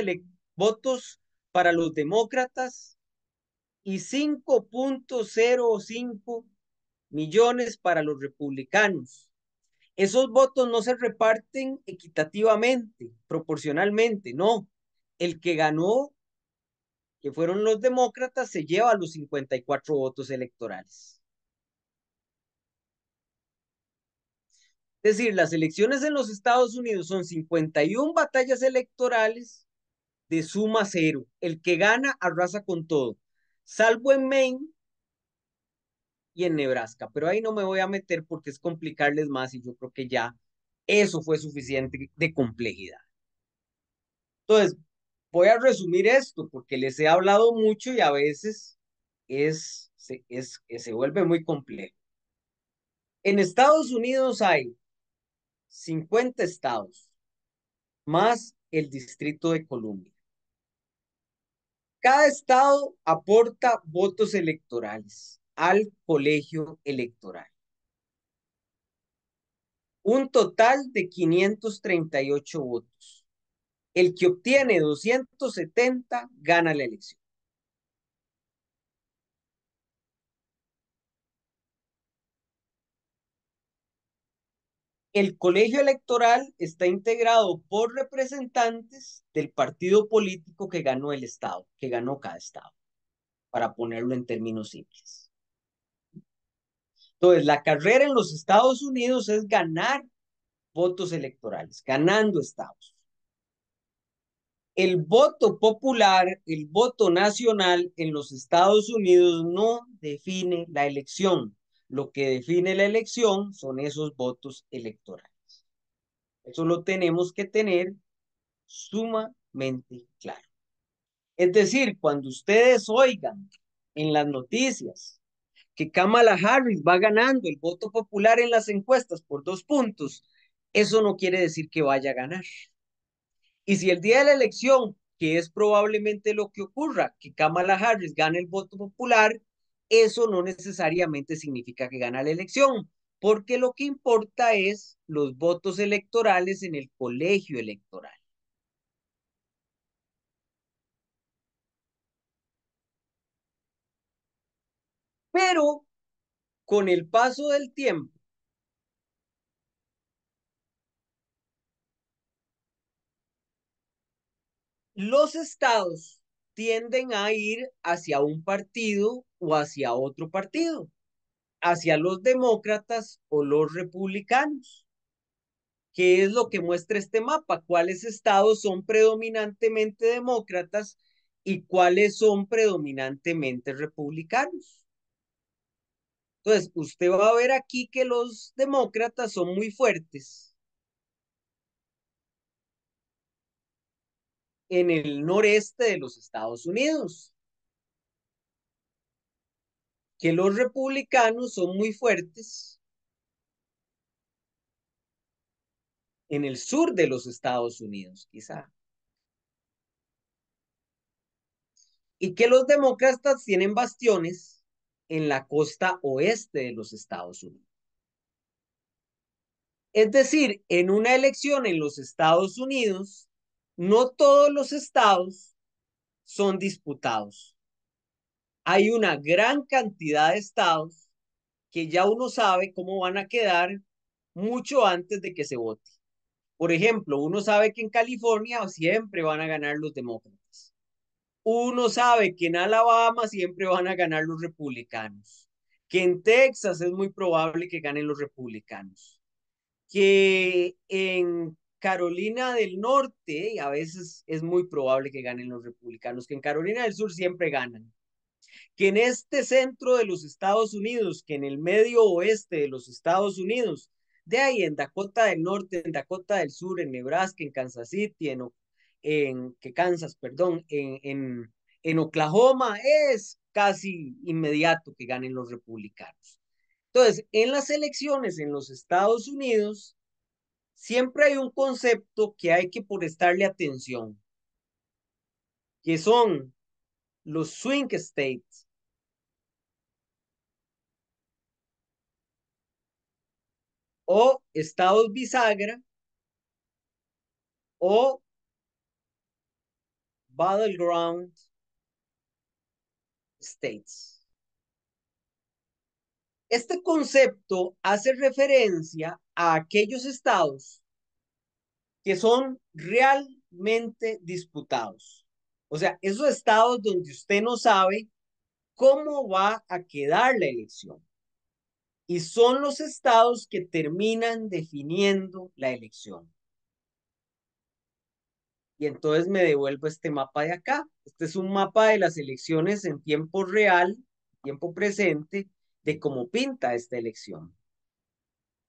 votos para los demócratas y 5.05 millones para los republicanos. Esos votos no se reparten equitativamente, proporcionalmente, no. El que ganó, que fueron los demócratas, se lleva los 54 votos electorales. Es decir, las elecciones en los Estados Unidos son 51 batallas electorales de suma cero. El que gana arrasa con todo. Salvo en Maine, y en Nebraska, pero ahí no me voy a meter porque es complicarles más y yo creo que ya eso fue suficiente de complejidad. Entonces, voy a resumir esto porque les he hablado mucho y a veces es, se, se vuelve muy complejo. En Estados Unidos hay 50 estados más el Distrito de Columbia. Cada estado aporta votos electorales al colegio electoral. Un total de 538 votos. El que obtiene 270 gana la elección. El colegio electoral está integrado por representantes del partido político que ganó el Estado, que ganó cada Estado, para ponerlo en términos simples. Entonces, la carrera en los Estados Unidos es ganar votos electorales, ganando estados. El voto popular, el voto nacional en los Estados Unidos no define la elección. Lo que define la elección son esos votos electorales. Eso lo tenemos que tener sumamente claro. Es decir, cuando ustedes oigan en las noticias que Kamala Harris va ganando el voto popular en las encuestas por dos puntos, eso no quiere decir que vaya a ganar. Y si el día de la elección, que es probablemente lo que ocurra, que Kamala Harris gane el voto popular, eso no necesariamente significa que gana la elección, porque lo que importa es los votos electorales en el colegio electoral. Pero con el paso del tiempo, los estados tienden a ir hacia un partido o hacia otro partido, hacia los demócratas o los republicanos. ¿Qué es lo que muestra este mapa? ¿Cuáles estados son predominantemente demócratas y cuáles son predominantemente republicanos? Entonces, usted va a ver aquí que los demócratas son muy fuertes. en el noreste de los Estados Unidos. Que los republicanos son muy fuertes en el sur de los Estados Unidos, quizá. Y que los demócratas tienen bastiones en la costa oeste de los Estados Unidos. Es decir, en una elección en los Estados Unidos, no todos los estados son disputados. Hay una gran cantidad de estados que ya uno sabe cómo van a quedar mucho antes de que se vote. Por ejemplo, uno sabe que en California siempre van a ganar los demócratas uno sabe que en Alabama siempre van a ganar los republicanos, que en Texas es muy probable que ganen los republicanos, que en Carolina del Norte a veces es muy probable que ganen los republicanos, que en Carolina del Sur siempre ganan, que en este centro de los Estados Unidos, que en el medio oeste de los Estados Unidos, de ahí en Dakota del Norte, en Dakota del Sur, en Nebraska, en Kansas City, en en, que Kansas, perdón, en, en, en Oklahoma, es casi inmediato que ganen los republicanos. Entonces, en las elecciones en los Estados Unidos, siempre hay un concepto que hay que prestarle atención, que son los swing states. o estados bisagra o battleground states. Este concepto hace referencia a aquellos estados que son realmente disputados. O sea, esos estados donde usted no sabe cómo va a quedar la elección. Y son los estados que terminan definiendo la elección y entonces me devuelvo este mapa de acá. Este es un mapa de las elecciones en tiempo real, tiempo presente, de cómo pinta esta elección.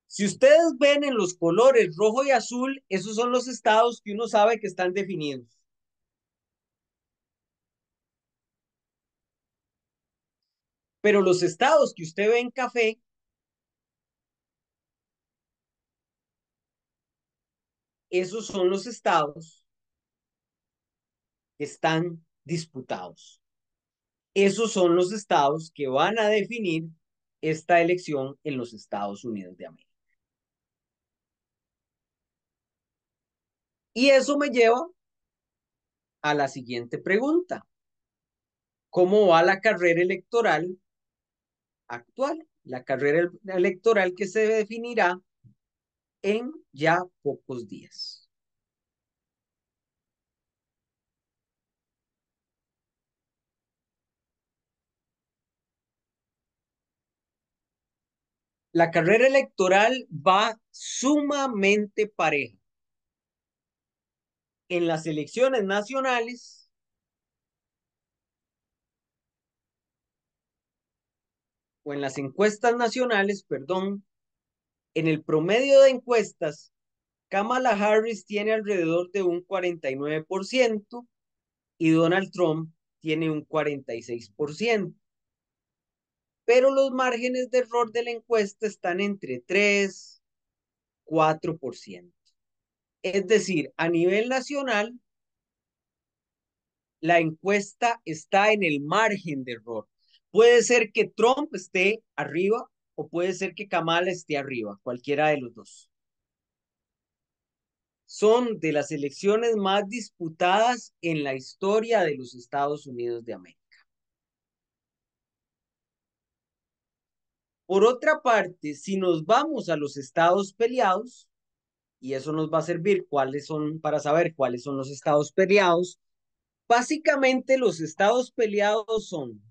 Si ustedes ven en los colores rojo y azul, esos son los estados que uno sabe que están definidos. Pero los estados que usted ve en café esos son los estados están disputados. Esos son los estados que van a definir esta elección en los Estados Unidos de América. Y eso me lleva a la siguiente pregunta. ¿Cómo va la carrera electoral actual? La carrera electoral que se definirá en ya pocos días. la carrera electoral va sumamente pareja. En las elecciones nacionales, o en las encuestas nacionales, perdón, en el promedio de encuestas, Kamala Harris tiene alrededor de un 49% y Donald Trump tiene un 46% pero los márgenes de error de la encuesta están entre 3, 4%. Es decir, a nivel nacional, la encuesta está en el margen de error. Puede ser que Trump esté arriba o puede ser que Kamala esté arriba, cualquiera de los dos. Son de las elecciones más disputadas en la historia de los Estados Unidos de América. Por otra parte, si nos vamos a los estados peleados, y eso nos va a servir cuáles son para saber cuáles son los estados peleados, básicamente los estados peleados son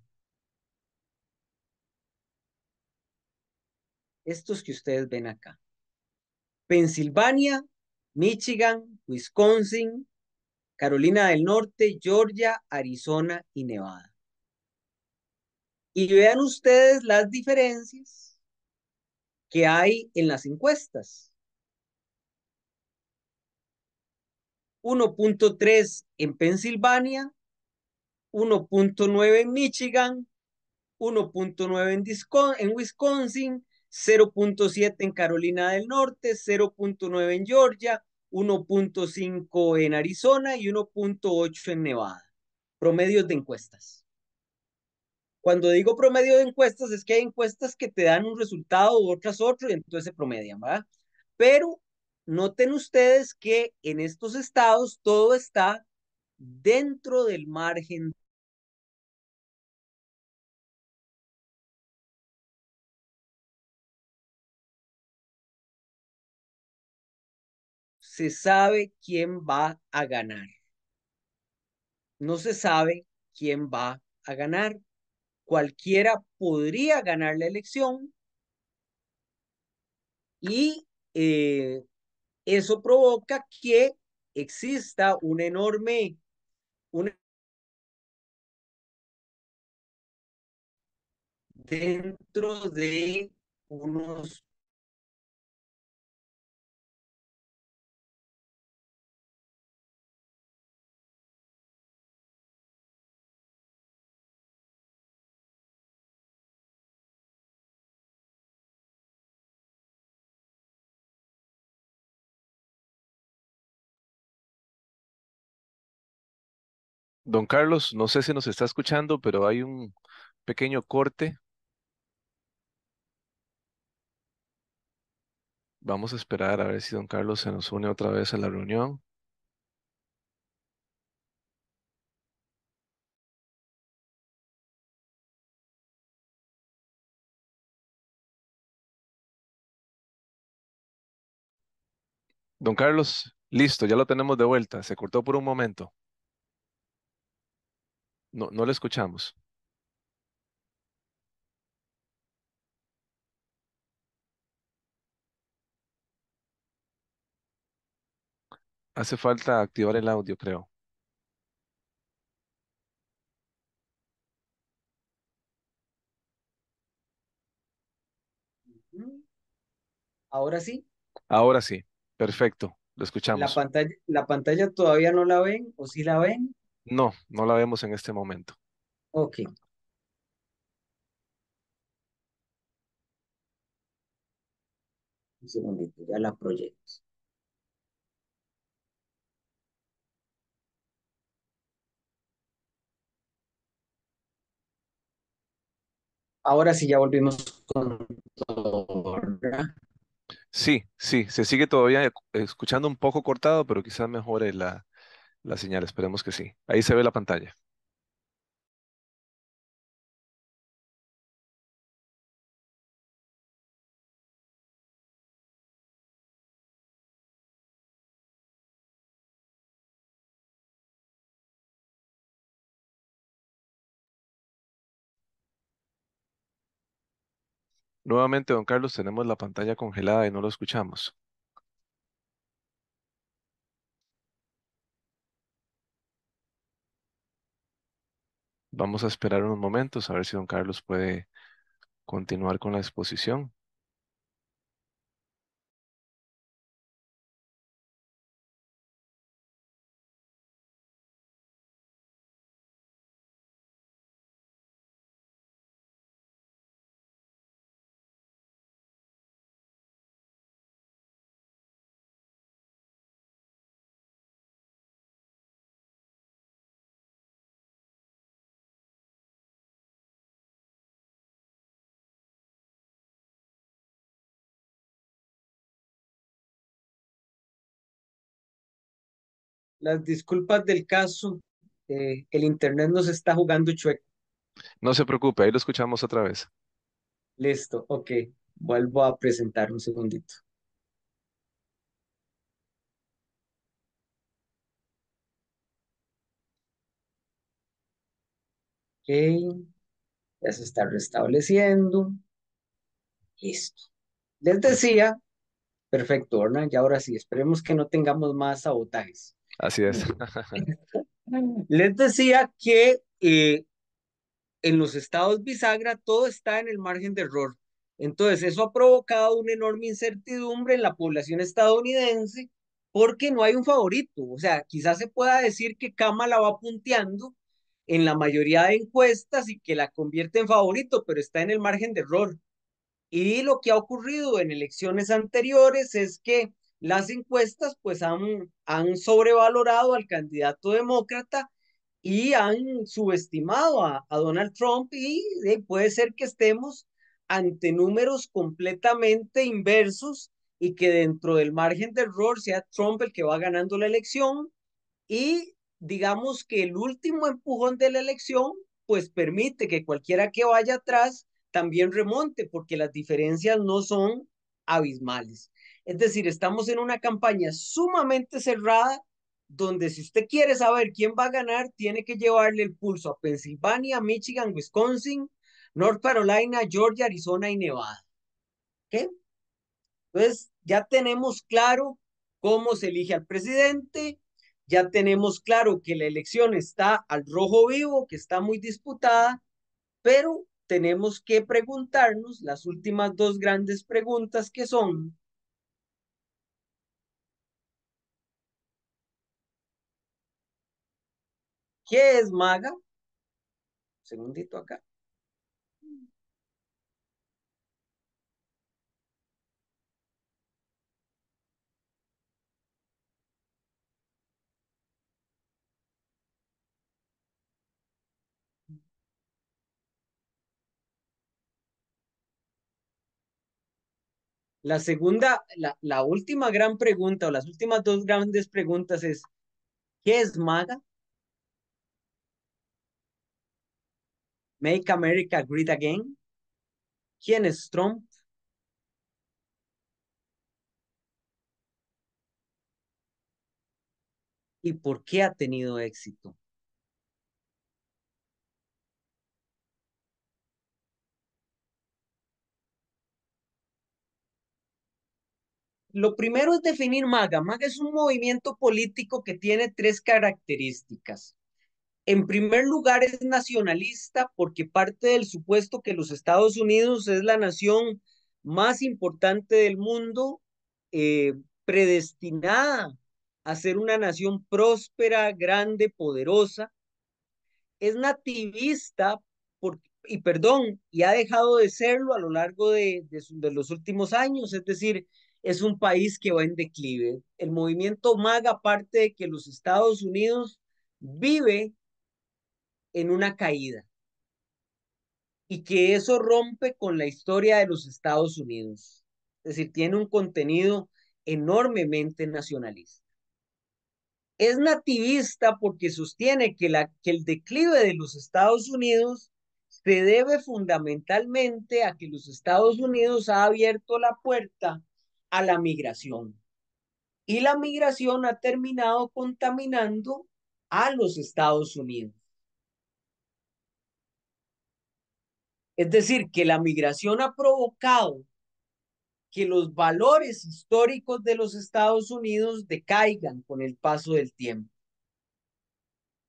estos que ustedes ven acá. Pensilvania, Michigan, Wisconsin, Carolina del Norte, Georgia, Arizona y Nevada. Y vean ustedes las diferencias que hay en las encuestas. 1.3 en Pensilvania, 1.9 en Michigan, 1.9 en, Wisconsin, 0.7 en Carolina del Norte, 0.9 en Georgia, 1.5 en Arizona y 1.8 en Nevada. Promedios de encuestas. Cuando digo promedio de encuestas, es que hay encuestas que te dan un resultado, u otras otro, y entonces se promedian, ¿verdad? Pero noten ustedes que en estos estados todo está dentro del margen se sabe quién va a ganar. No se sabe quién va a ganar cualquiera podría ganar la elección y eh, eso provoca que exista un enorme, dentro de unos Don Carlos, no sé si nos está escuchando, pero hay un pequeño corte. Vamos a esperar a ver si don Carlos se nos une otra vez a la reunión. Don Carlos, listo, ya lo tenemos de vuelta. Se cortó por un momento. No, no le escuchamos. Hace falta activar el audio, creo. Ahora sí. Ahora sí, perfecto, lo escuchamos. ¿La pantalla, la pantalla todavía no la ven o sí la ven? No, no la vemos en este momento. Ok. Un segundito, ya la proyectos. Ahora sí ya volvimos con todo, Sí, sí, se sigue todavía escuchando un poco cortado, pero quizás mejore la, la señal, esperemos que sí. Ahí se ve la pantalla. Nuevamente, don Carlos, tenemos la pantalla congelada y no lo escuchamos. Vamos a esperar unos momentos a ver si don Carlos puede continuar con la exposición. las disculpas del caso, eh, el internet nos está jugando chueco. No se preocupe, ahí lo escuchamos otra vez. Listo, ok. Vuelvo a presentar un segundito. Ok, ya se está restableciendo. Listo. Les decía, perfecto, ¿verdad? Y ahora sí, esperemos que no tengamos más sabotajes. Así es. Les decía que eh, en los estados bisagra todo está en el margen de error. Entonces, eso ha provocado una enorme incertidumbre en la población estadounidense porque no hay un favorito. O sea, quizás se pueda decir que la va punteando en la mayoría de encuestas y que la convierte en favorito, pero está en el margen de error. Y lo que ha ocurrido en elecciones anteriores es que las encuestas pues han, han sobrevalorado al candidato demócrata y han subestimado a, Donald Trump y, puede ser que estemos ante números completamente inversos y que dentro del margen de error sea Trump el que va ganando la elección y digamos que el último empujón de la elección pues permite que cualquiera que vaya atrás también remonte porque las diferencias no son abismales. Es decir, estamos en una campaña sumamente cerrada donde si usted quiere saber quién va a ganar, tiene que llevarle el pulso a Pensilvania, Michigan, Wisconsin, North Carolina, Georgia, Arizona y Nevada. ¿Ok? Entonces, ya tenemos claro cómo se elige al presidente, ya tenemos claro que la elección está al rojo vivo, que está muy disputada, pero tenemos que preguntarnos las últimas dos grandes preguntas que son, ¿Qué es maga? Segundito acá. La segunda, la, la, última gran pregunta o las últimas dos grandes preguntas es, ¿qué es maga? Make America Great Again. ¿Quién es Trump? ¿Y por qué ha tenido éxito? Lo primero es definir MAGA. MAGA es un movimiento político que tiene tres características en primer lugar es nacionalista porque parte del supuesto que los Estados Unidos es la nación más importante del mundo, eh, predestinada a ser una nación próspera, grande, poderosa. Es nativista y perdón, y ha dejado de serlo a lo largo de, de los últimos años, es decir, es un país que va en declive. El movimiento MAGA parte de que los Estados Unidos vive en una caída y que eso rompe con la historia de los Estados Unidos. Es decir, tiene un contenido enormemente nacionalista. Es nativista porque sostiene que, la, que el declive de los Estados Unidos se debe fundamentalmente a que los Estados Unidos ha abierto la puerta a la migración. Y la migración ha terminado contaminando a los Estados Unidos. Es decir, que la migración ha provocado que los valores históricos de los Estados Unidos decaigan con el paso del tiempo.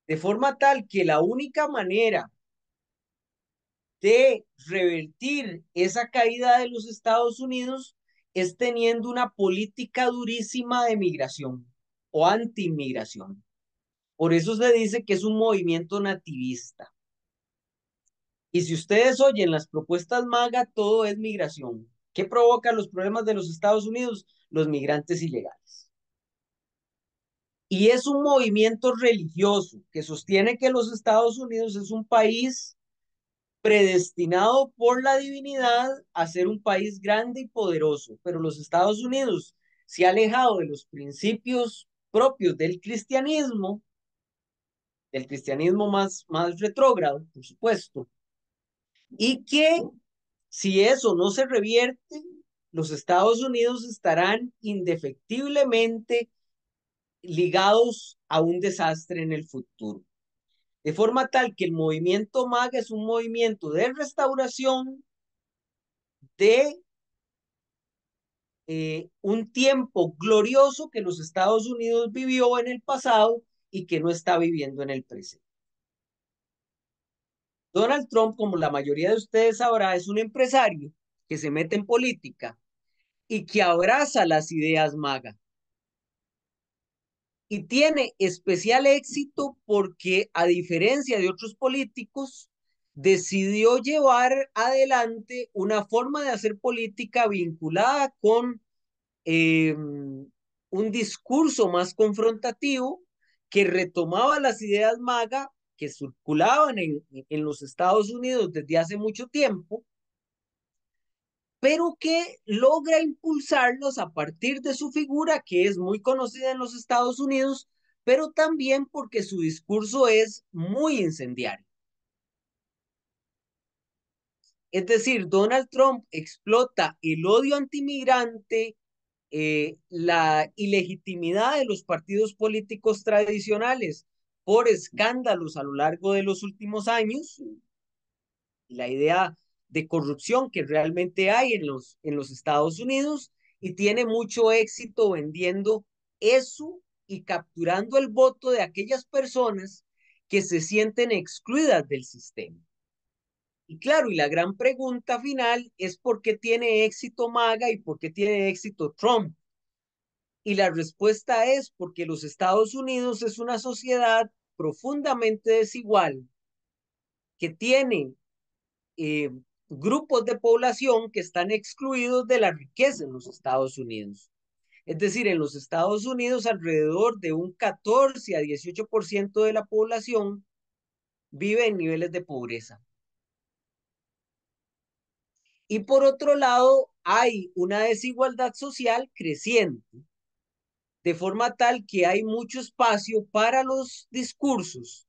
De forma tal que la única manera de revertir esa caída de los Estados Unidos es teniendo una política durísima de migración o anti Por eso se dice que es un movimiento nativista. Y si ustedes oyen las propuestas MAGA, todo es migración. ¿Qué provoca los problemas de los Estados Unidos? Los migrantes ilegales. Y es un movimiento religioso que sostiene que los Estados Unidos es un país predestinado por la divinidad a ser un país grande y poderoso, pero los Estados Unidos se ha alejado de los principios propios del cristianismo, del cristianismo más, más retrógrado, por supuesto, y que si eso no se revierte, los Estados Unidos estarán indefectiblemente ligados a un desastre en el futuro. De forma tal que el movimiento MAG es un movimiento de restauración de eh, un tiempo glorioso que los Estados Unidos vivió en el pasado y que no está viviendo en el presente. Donald Trump, como la mayoría de ustedes sabrá, es un empresario que se mete en política y que abraza las ideas MAGA. Y tiene especial éxito porque, a diferencia de otros políticos, decidió llevar adelante una forma de hacer política vinculada con em, un discurso más confrontativo que retomaba las ideas MAGA, que circulaban en, en los Estados Unidos desde hace mucho tiempo, pero que logra impulsarlos a partir de su figura, que es muy conocida en los Estados Unidos, pero también porque su discurso es muy incendiario. Es decir, Donald Trump explota el odio antimigrante, eh, la ilegitimidad de los partidos políticos tradicionales, por escándalos a lo largo de los últimos años, la idea de corrupción que realmente hay en los, en los Estados Unidos y tiene mucho éxito vendiendo eso y capturando el voto de aquellas personas que se sienten excluidas del sistema. Y claro, y la gran pregunta final es por qué tiene éxito Maga y por qué tiene éxito Trump. Y la respuesta es porque los Estados Unidos es una sociedad profundamente desigual que tiene eh, grupos de población que están excluidos de la riqueza en los Estados Unidos. Es decir, en los Estados Unidos alrededor de un 14 a 18% de la población vive en niveles de pobreza. Y por otro lado, hay una desigualdad social creciente de forma tal que hay mucho espacio para los discursos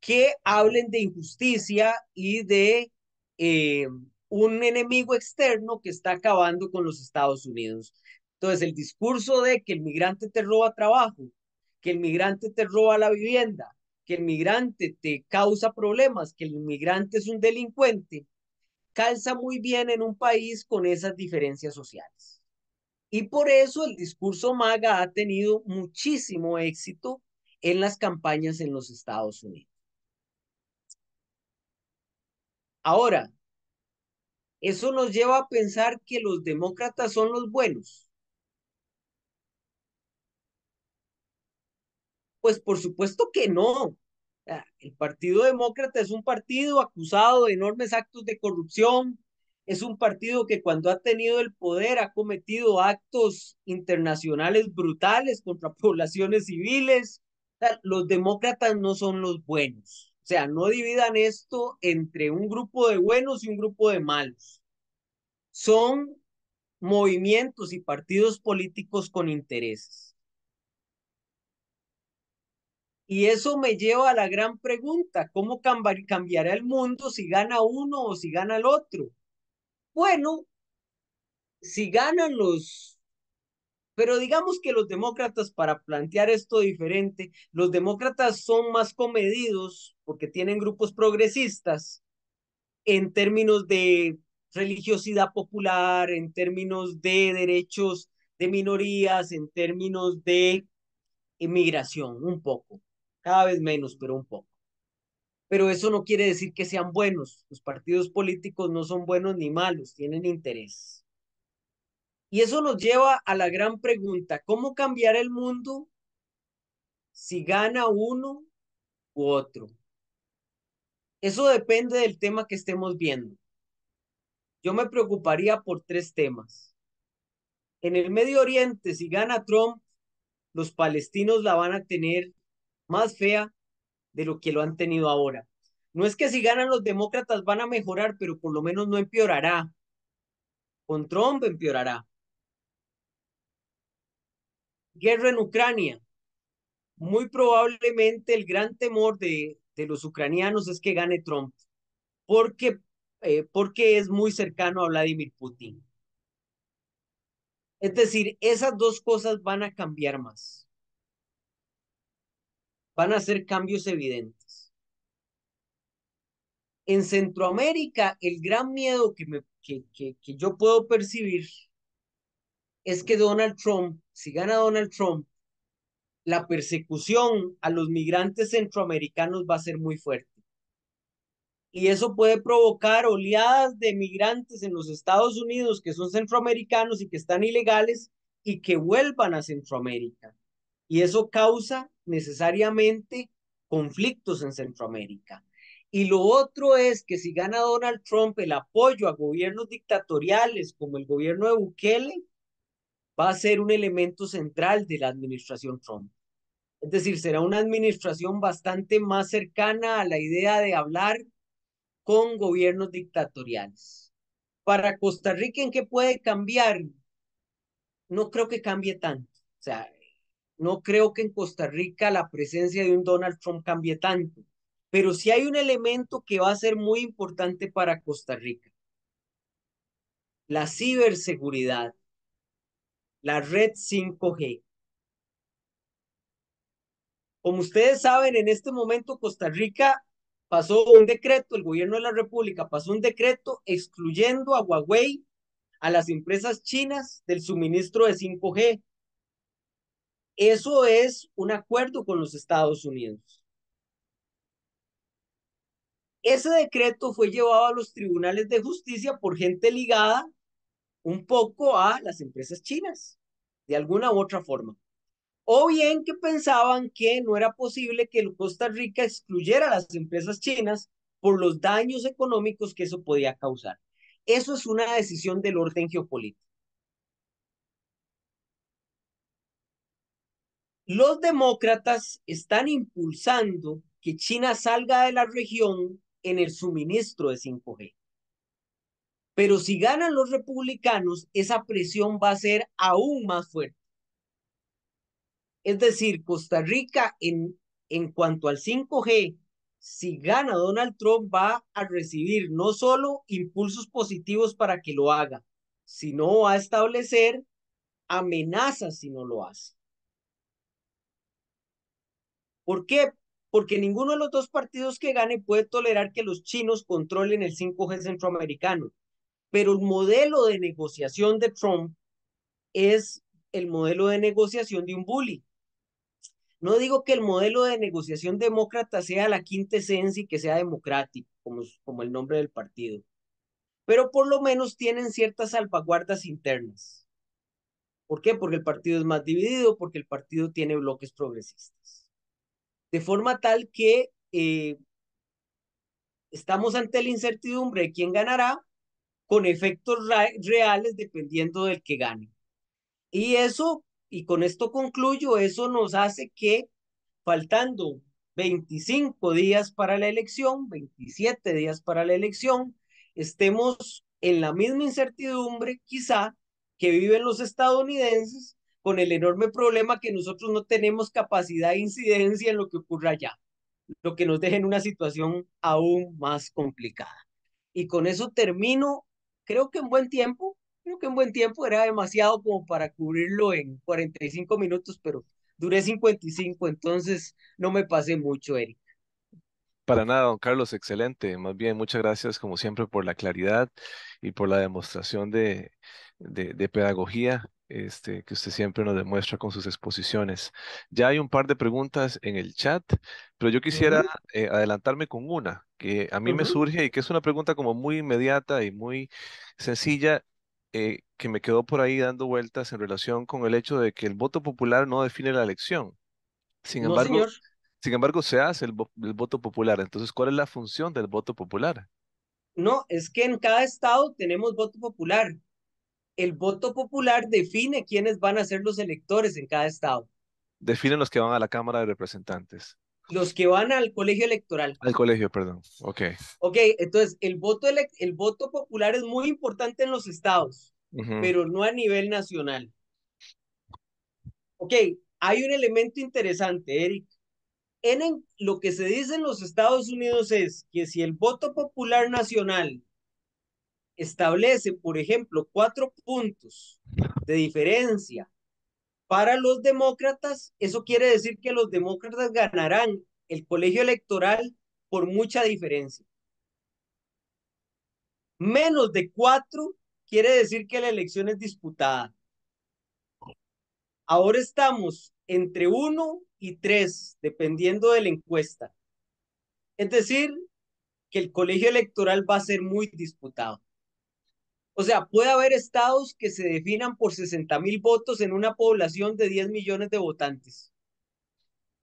que hablen de injusticia y de eh, un enemigo externo que está acabando con los Estados Unidos. Entonces, el discurso de que el migrante te roba trabajo, que el migrante te roba la vivienda, que el migrante te causa problemas, que el migrante es un delincuente, calza muy bien en un país con esas diferencias sociales. Y por eso el discurso MAGA ha tenido muchísimo éxito en las campañas en los Estados Unidos. Ahora, eso nos lleva a pensar que los demócratas son los buenos. Pues por supuesto que no. El Partido Demócrata es un partido acusado de enormes actos de corrupción, es un partido que cuando ha tenido el poder ha cometido actos internacionales brutales contra poblaciones civiles. los demócratas no son los buenos. O sea, no dividan esto entre un grupo de buenos y un grupo de malos. Son movimientos y partidos políticos con intereses. Y eso me lleva a la gran pregunta, ¿cómo cambiará el mundo si gana uno o si gana el otro? Bueno, si ganan los, pero digamos que los demócratas, para plantear esto diferente, los demócratas son más comedidos porque tienen grupos progresistas en términos de religiosidad popular, en términos de derechos de minorías, en términos de inmigración, un poco, cada vez menos, pero un poco pero eso no quiere decir que sean buenos. Los partidos políticos no son buenos ni malos, tienen interés. Y eso nos lleva a la gran pregunta, ¿cómo cambiar el mundo si gana uno u otro? Eso depende del tema que estemos viendo. Yo me preocuparía por tres temas. En el Medio Oriente, si gana Trump, los palestinos la van a tener más fea de lo que lo han tenido ahora. No es que si ganan los demócratas van a mejorar, pero por lo menos no empeorará. Con Trump empeorará. Guerra en Ucrania. Muy probablemente el gran temor de, de los ucranianos es que gane Trump, porque, eh, porque es muy cercano a Vladimir Putin. Es decir, esas dos cosas van a cambiar más van a ser cambios evidentes. En Centroamérica, el gran miedo que, que yo puedo percibir es que Donald Trump, si gana Donald Trump, la persecución a los migrantes centroamericanos va a ser muy fuerte. Y eso puede provocar oleadas de migrantes en los Estados Unidos que son centroamericanos y que están ilegales y que vuelvan a Centroamérica y eso causa necesariamente conflictos en Centroamérica. Y lo otro es que si gana Donald Trump el apoyo a gobiernos dictatoriales como el gobierno de Bukele, va a ser un elemento central de la administración Trump. Es decir, será una administración bastante más cercana a la idea de hablar con gobiernos dictatoriales. Para Costa Rica, ¿en qué puede cambiar? No creo que cambie tanto. O sea, no creo que en Costa Rica la presencia de un Donald Trump cambie tanto, pero sí hay un elemento que va a ser muy importante para Costa Rica. La ciberseguridad, la red 5G. Como ustedes saben, en este momento Costa Rica pasó un decreto, el gobierno de la República pasó un decreto excluyendo a Huawei, a las empresas chinas del suministro de 5G. Eso es un acuerdo con los Estados Unidos. Ese decreto fue llevado a los tribunales de justicia por gente ligada un poco a las empresas chinas, de alguna u otra forma. O bien que pensaban que no era posible que Costa Rica excluyera a las empresas chinas por los daños económicos que eso podía causar. Eso es una decisión del orden geopolítico. Los demócratas están impulsando que China salga de la región en el suministro de 5G. Pero si ganan los republicanos, esa presión va a ser aún más fuerte. Es decir, Costa Rica en, en cuanto al 5G, si gana Donald Trump va a recibir no solo impulsos positivos para que lo haga, sino a establecer amenazas si no lo hace. ¿Por qué? Porque ninguno de los dos partidos que gane puede tolerar que los chinos controlen el 5G centroamericano. Pero el modelo de negociación de Trump es el modelo de negociación de un bully. No digo que el modelo de negociación demócrata sea la quinta esencia y que sea democrático, como, como el nombre del partido, pero por lo menos tienen ciertas salvaguardas internas. ¿Por qué? Porque el partido es más dividido, porque el partido tiene bloques progresistas de forma tal que eh, estamos ante la incertidumbre de quién ganará, con efectos reales dependiendo del que gane. Y eso, y con esto concluyo, eso nos hace que faltando 25 días para la elección, 27 días para la elección, estemos en la misma incertidumbre quizá que viven los estadounidenses con el enorme problema que nosotros no tenemos capacidad de incidencia en lo que ocurra allá, lo que nos deja en una situación aún más complicada. Y con eso termino, creo que en buen tiempo, creo que en buen tiempo era demasiado como para cubrirlo en 45 minutos, pero duré 55, entonces no me pasé mucho, Eric. Para nada, don Carlos, excelente. Más bien, muchas gracias como siempre por la claridad y por la demostración de, de, de pedagogía este, que usted siempre nos demuestra con sus exposiciones. Ya hay un par de preguntas en el chat, pero yo quisiera eh, adelantarme con una que a mí me surge y que es una pregunta como muy inmediata y muy sencilla. Eh, que me quedó por ahí dando vueltas en relación con el hecho de que el voto popular no define la elección. Sin embargo, sin embargo se hace el voto popular. Entonces, ¿cuál es la función del voto popular? No, es que en cada estado tenemos voto popular el voto popular define quiénes van a ser los electores en cada estado. Definen los que van a la Cámara de Representantes. Los que van al colegio electoral. Al colegio, perdón. Ok. Ok, entonces el voto, el voto popular es muy importante en los estados, pero no a nivel nacional. Ok, hay un elemento interesante, Eric. en, lo que se dice en los Estados Unidos es que si el voto popular nacional establece, por ejemplo, cuatro puntos de diferencia para los demócratas, eso quiere decir que los demócratas ganarán el colegio electoral por mucha diferencia. Menos de cuatro quiere decir que la elección es disputada. Ahora estamos entre uno y tres, dependiendo de la encuesta. Es decir, que el colegio electoral va a ser muy disputado. O sea, puede haber estados que se definan por 60 mil votos en una población de 10 millones de votantes,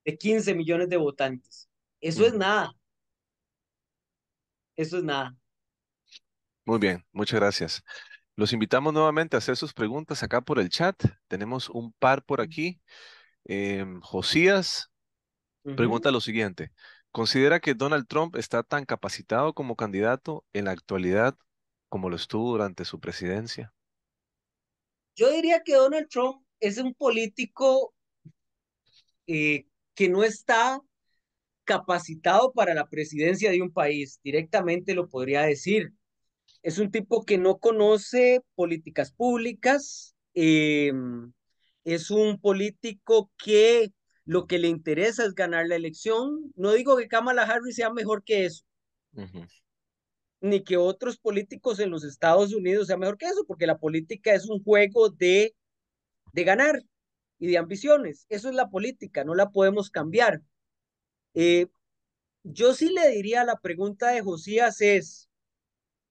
de 15 millones de votantes. Eso es nada. Eso es nada. Muy bien, muchas gracias. Los invitamos nuevamente a hacer sus preguntas acá por el chat. Tenemos un par por aquí. Em, Josías pregunta lo siguiente. ¿Considera que Donald Trump está tan capacitado como candidato en la actualidad como lo estuvo durante su presidencia? Yo diría que Donald Trump es un político eh, que no está capacitado para la presidencia de un país, directamente lo podría decir. Es un tipo que no conoce políticas públicas, eh, es un político que lo que le interesa es ganar la elección. No digo que Kamala Harris sea mejor que eso, ni que otros políticos en los Estados Unidos sea mejor que eso, porque la política es un juego de, de ganar y de ambiciones. Eso es la política, no la podemos cambiar. Eh, yo sí le diría la pregunta de Josías es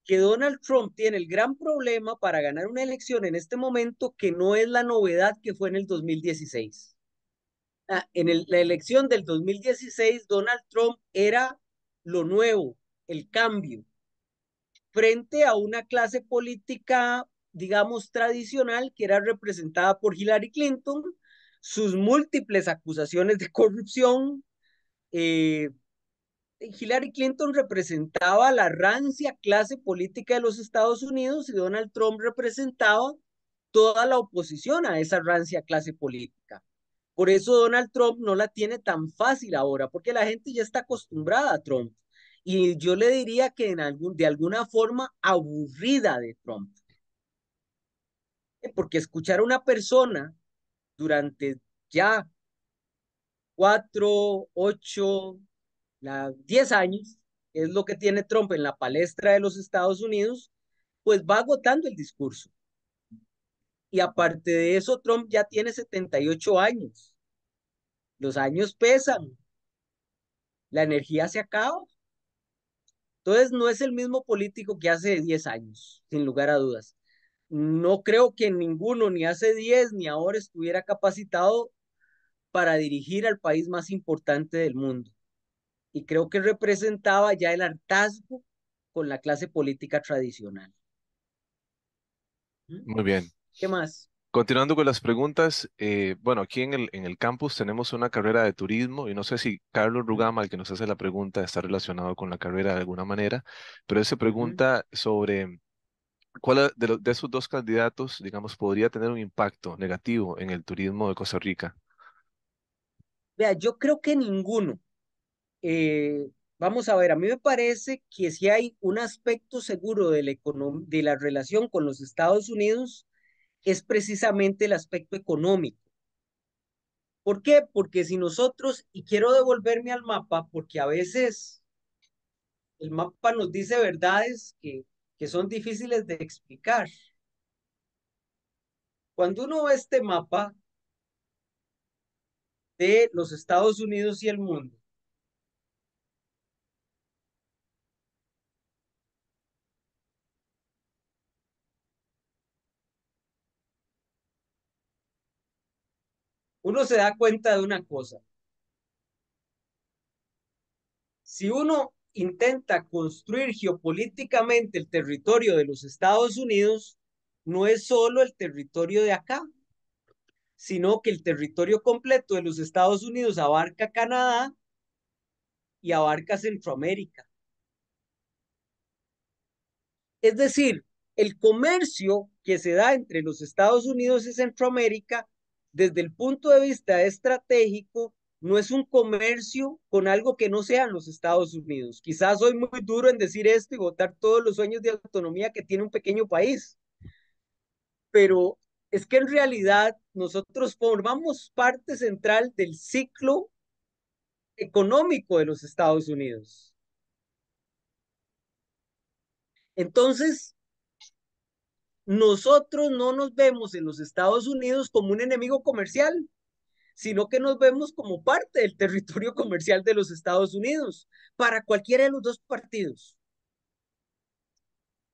que Donald Trump tiene el gran problema para ganar una elección en este momento que no es la novedad que fue en el 2016. Ah, en la elección del 2016, Donald Trump era lo nuevo, el cambio frente a una clase política, digamos, tradicional que era representada por Hillary Clinton, sus múltiples acusaciones de corrupción. Eh, Hillary Clinton representaba la rancia clase política de los Estados Unidos y Donald Trump representaba toda la oposición a esa rancia clase política. Por eso Donald Trump no la tiene tan fácil ahora, porque la gente ya está acostumbrada a Trump y yo le diría que en algún, de alguna forma aburrida de Trump. Porque escuchar a una persona durante ya cuatro, ocho, la, diez años, es lo que tiene Trump en la palestra de los Estados Unidos, pues va agotando el discurso. Y aparte de eso, Trump ya tiene 78 años. Los años pesan. La energía se acaba. Entonces, no es el mismo político que hace 10 años, sin lugar a dudas. No creo que ninguno, ni hace 10 ni ahora, estuviera capacitado para dirigir al país más importante del mundo. Y creo que representaba ya el hartazgo con la clase política tradicional. Muy bien. ¿Qué más? Continuando con las preguntas, eh, bueno, aquí en el, campus tenemos una carrera de turismo y no sé si Carlos Rugama, el que nos hace la pregunta, está relacionado con la carrera de alguna manera, pero él se pregunta sobre cuál de, de esos dos candidatos, digamos, podría tener un impacto negativo en el turismo de Costa Rica. Vea, yo creo que ninguno. Eh, vamos a ver, a mí me parece que si hay un aspecto seguro de la relación con los Estados Unidos, es precisamente el aspecto económico. ¿Por qué? Porque si nosotros, y quiero devolverme al mapa, porque a veces el mapa nos dice verdades que, que son difíciles de explicar. Cuando uno ve este mapa de los Estados Unidos y el mundo, uno se da cuenta de una cosa. Si uno intenta construir geopolíticamente el territorio de los Estados Unidos, no es solo el territorio de acá, sino que el territorio completo de los Estados Unidos abarca Canadá y abarca Centroamérica. Es decir, el comercio que se da entre los Estados Unidos y Centroamérica desde el punto de vista estratégico, no es un comercio con algo que no sean los Estados Unidos. Quizás soy muy duro en decir esto y votar todos los sueños de autonomía que tiene un pequeño país, pero es que en realidad nosotros formamos parte central del ciclo económico de los Estados Unidos. Entonces, nosotros no nos vemos en los Estados Unidos como un enemigo comercial, sino que nos vemos como parte del territorio comercial de los Estados Unidos, para cualquiera de los dos partidos.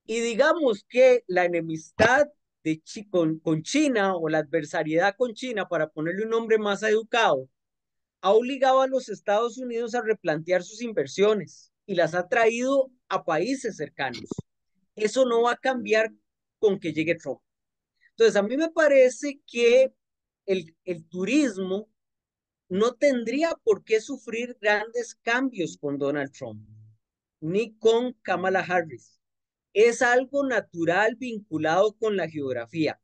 Y digamos que la enemistad de con China o la adversariedad con China, para ponerle un nombre más educado, ha obligado a los Estados Unidos a replantear sus inversiones y las ha traído a países cercanos. Eso no va a cambiar con que llegue Trump. Entonces, a mí me parece que el, turismo no tendría por qué sufrir grandes cambios con Donald Trump ni con Kamala Harris. Es algo natural vinculado con la geografía.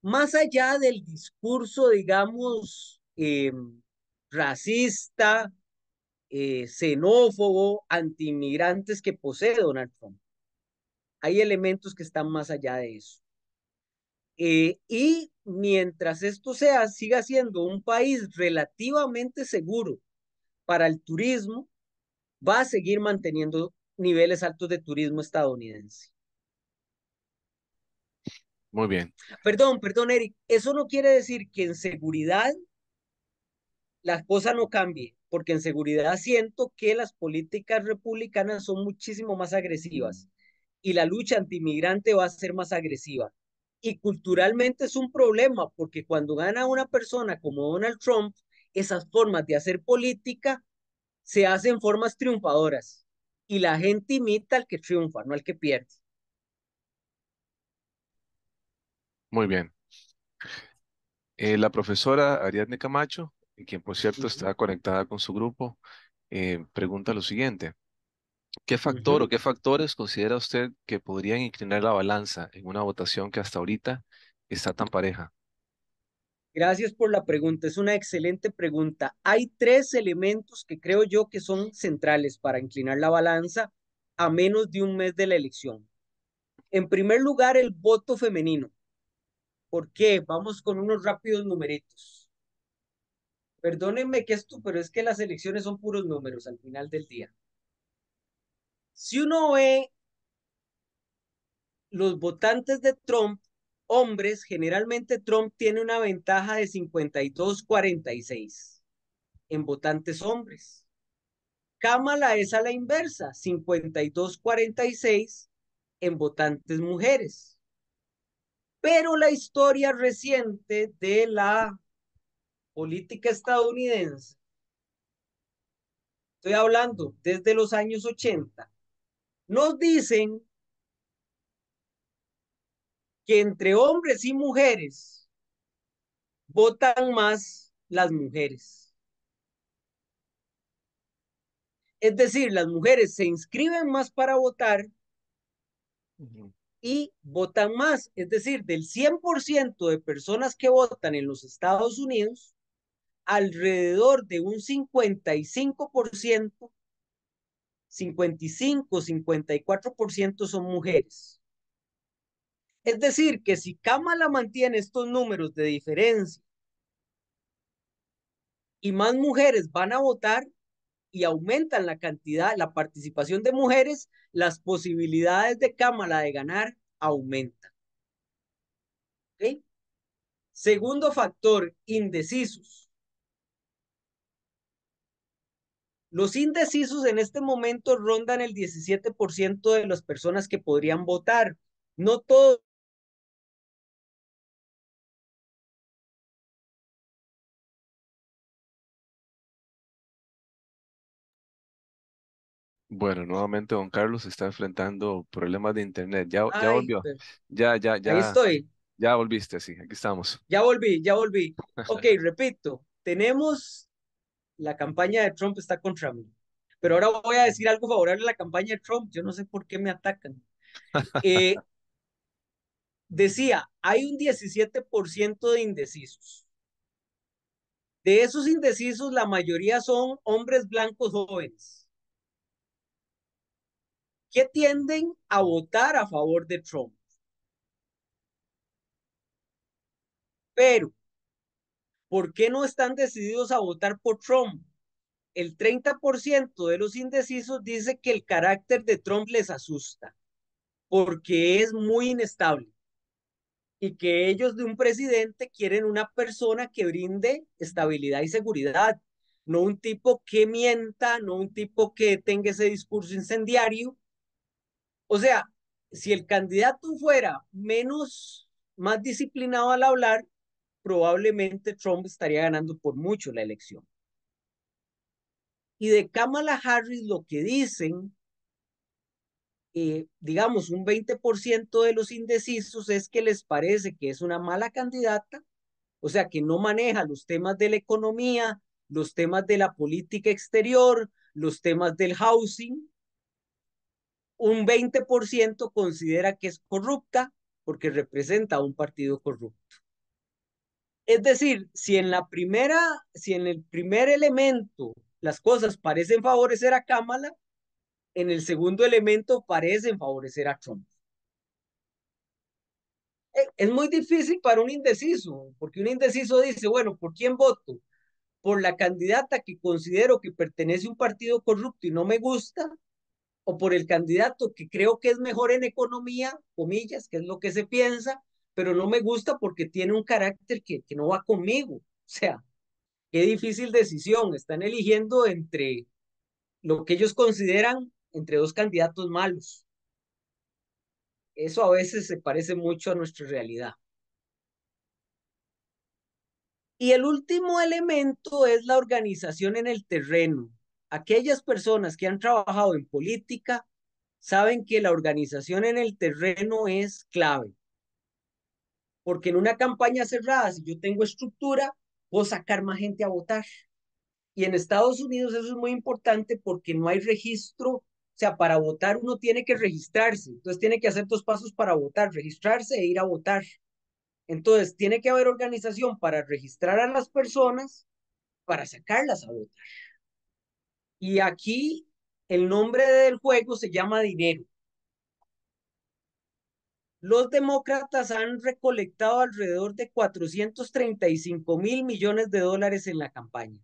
Más allá del discurso, digamos, em, racista, eh, xenófobo, xenófobo, inmigrantes que posee Donald Trump. Hay elementos que están más allá de eso. Eh, y mientras esto sea, siga siendo un país relativamente seguro para el turismo, va a seguir manteniendo niveles altos de turismo estadounidense. Muy bien. Perdón, perdón, Eric. Eso no quiere decir que en seguridad las cosas no cambie, porque en seguridad siento que las políticas republicanas son muchísimo más agresivas y la lucha antimigrante va a ser más agresiva. Y culturalmente es un problema porque cuando gana una persona como Donald Trump, esas formas de hacer política se hacen formas triunfadoras y la gente imita al que triunfa, no al que pierde. Muy bien. Eh, la profesora Ariadne Camacho, quien por cierto está conectada con su grupo, eh, pregunta lo siguiente. ¿Qué factor o qué factores considera usted que podrían inclinar la balanza en una votación que hasta ahorita está tan pareja? Gracias por la pregunta, es una excelente pregunta. Hay tres elementos que creo yo que son centrales para inclinar la balanza a menos de un mes de la elección. En primer lugar, el voto femenino. ¿Por qué? Vamos con unos rápidos numeritos. Perdónenme que esto, pero es que las elecciones son puros números al final del día. Si uno ve los votantes de Trump, hombres, generalmente Trump tiene una ventaja de 52-46 en votantes hombres. Kamala es a la inversa, 52-46 en votantes mujeres. Pero la historia reciente de la política estadounidense, estoy hablando desde los años 80, nos dicen que entre hombres y mujeres votan más las mujeres. Es decir, las mujeres se inscriben más para votar y votan más. Es decir, del 100% de personas que votan en los Estados Unidos, alrededor de un 55% 55, 54% son mujeres. Es decir, que si Cámara mantiene estos números de diferencia y más mujeres van a votar y aumentan la cantidad, la participación de mujeres, las posibilidades de Cámara de ganar aumentan. Segundo factor, indecisos. Los indecisos en este momento rondan el 17% de las personas que podrían votar. No todos Bueno, nuevamente don Carlos está enfrentando problemas de internet. Ya, volvió. Ya, pues, ya, ya. Ahí estoy. Ya volviste, sí, aquí estamos. Ya volví, ya volví. Ok, repito, tenemos la campaña de Trump está contra mí. Pero ahora voy a decir algo favorable a la campaña de Trump. Yo no sé por qué me atacan. Eh, decía, hay un 17% de indecisos. De esos indecisos, la mayoría son hombres blancos jóvenes que tienden a votar a favor de Trump. Pero ¿Por qué no están decididos a votar por Trump? El 30% de los indecisos dice que el carácter de Trump les asusta porque es muy inestable y que ellos de un presidente quieren una persona que brinde estabilidad y seguridad, no un tipo que mienta, no un tipo que tenga ese discurso incendiario. O sea, si el candidato fuera menos, más disciplinado al hablar, probablemente Trump estaría ganando por mucho la elección. Y de Kamala Harris lo que dicen, eh, digamos, un 20% de los indecisos es que les parece que es una mala candidata, o sea, que no maneja los temas de la economía, los temas de la política exterior, los temas del housing. Un 20% considera que es corrupta porque representa a un partido corrupto. Es decir, si en la primera, si en el primer elemento las cosas parecen favorecer a Kamala, en el segundo elemento parecen favorecer a Trump. E, es muy difícil para un indeciso, porque un indeciso dice, bueno, ¿por quién voto? ¿Por la candidata que considero que pertenece a un partido corrupto y no me gusta? ¿O por el candidato que creo que es mejor en economía, comillas, que es lo que se piensa, pero no me gusta porque tiene un carácter que, que no va conmigo. O sea, qué difícil decisión. Están eligiendo entre lo que ellos consideran entre dos candidatos malos. Eso a veces se parece mucho a nuestra realidad. Y el último elemento es la organización en el terreno. Aquellas personas que han trabajado en política saben que la organización en el terreno es clave. Porque en una campaña cerrada, si yo tengo estructura, puedo sacar más gente a votar. Y en Estados Unidos eso es muy importante porque no hay registro, o sea, para votar uno tiene que registrarse, entonces tiene que hacer dos pasos para votar, registrarse e ir a votar. Entonces tiene que haber organización para registrar a las personas, para sacarlas a votar. Y aquí el nombre del juego se llama dinero los demócratas han recolectado alrededor de 435 mil millones de dólares en la campaña.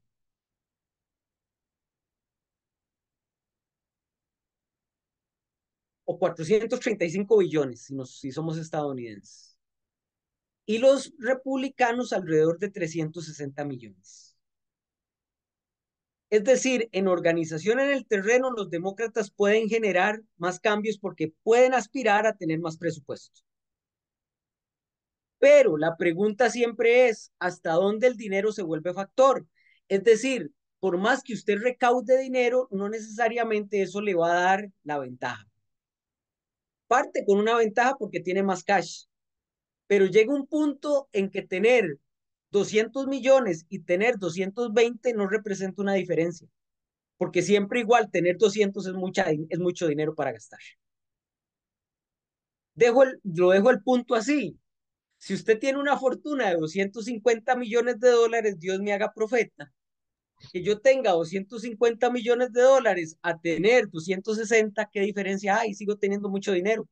O 435 billones, si, si somos estadounidenses. Y los republicanos alrededor de 360 millones. Es decir, en organización en el terreno, los demócratas pueden generar más cambios porque pueden aspirar a tener más presupuestos. Pero la pregunta siempre es, ¿hasta dónde el dinero se vuelve factor? Es decir, por más que usted recaude dinero, no necesariamente eso le va a dar la ventaja. Parte con una ventaja porque tiene más cash, pero llega un punto en que tener 200 millones y tener 220 no representa una diferencia, porque siempre igual tener 200 es, mucha, es mucho dinero para gastar. Dejo lo dejo el punto así. Si usted tiene una fortuna de 250 millones de dólares, Dios me haga profeta. Que yo tenga 250 millones de dólares a tener 260, ¿qué diferencia hay? Sigo teniendo mucho dinero.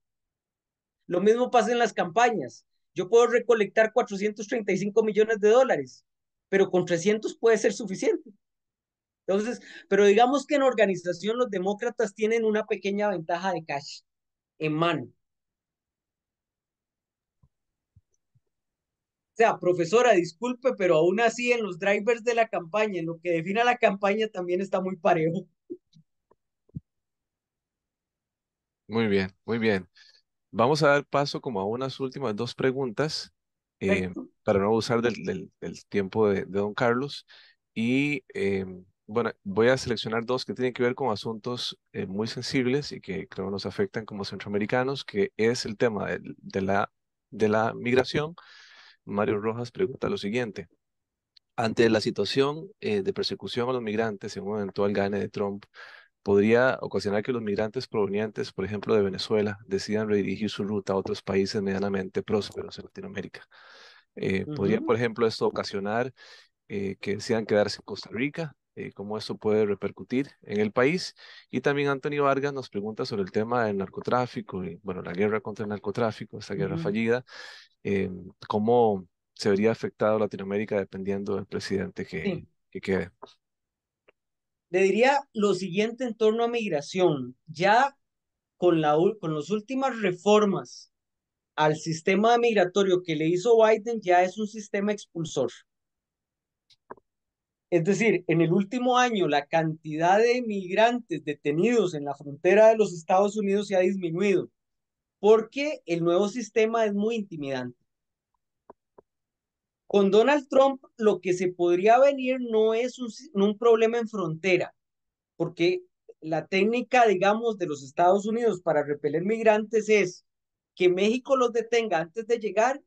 Lo mismo pasa en las campañas. Yo puedo recolectar 435 millones de dólares, pero con 300 puede ser suficiente. Entonces, pero digamos que en organización los demócratas tienen una pequeña ventaja de cash en mano. O sea, profesora, disculpe, pero aún así en los drivers de la campaña, en lo que defina la campaña también está muy parejo. Muy bien, muy bien. Vamos a dar paso como a unas últimas dos preguntas eh, para no abusar del, tiempo de, don Carlos. Y eh, bueno, voy a seleccionar dos que tienen que ver con asuntos eh, muy sensibles y que creo nos afectan como centroamericanos, que es el tema de, la, de la migración. Mario Rojas pregunta lo siguiente. Ante la situación de persecución a los migrantes en un eventual gane de Trump, podría ocasionar que los migrantes provenientes, por ejemplo, de Venezuela, decidan redirigir su ruta a otros países medianamente prósperos en Latinoamérica. Eh, podría, por ejemplo, esto ocasionar eh, que decidan quedarse en Costa Rica, eh, cómo esto puede repercutir en el país. Y también Antonio Vargas nos pregunta sobre el tema del narcotráfico y, bueno, la guerra contra el narcotráfico, esta guerra fallida, cómo se vería afectado Latinoamérica dependiendo del presidente que, que quede le diría lo siguiente en torno a migración. Ya con, la, con las últimas reformas al sistema migratorio que le hizo Biden, ya es un sistema expulsor. Es decir, en el último año la cantidad de migrantes detenidos en la frontera de los Estados Unidos se ha disminuido porque el nuevo sistema es muy intimidante. Con Donald Trump lo que se podría venir no es un, problema en frontera, porque la técnica, digamos, de los Estados Unidos para repeler migrantes es que México los detenga antes de llegar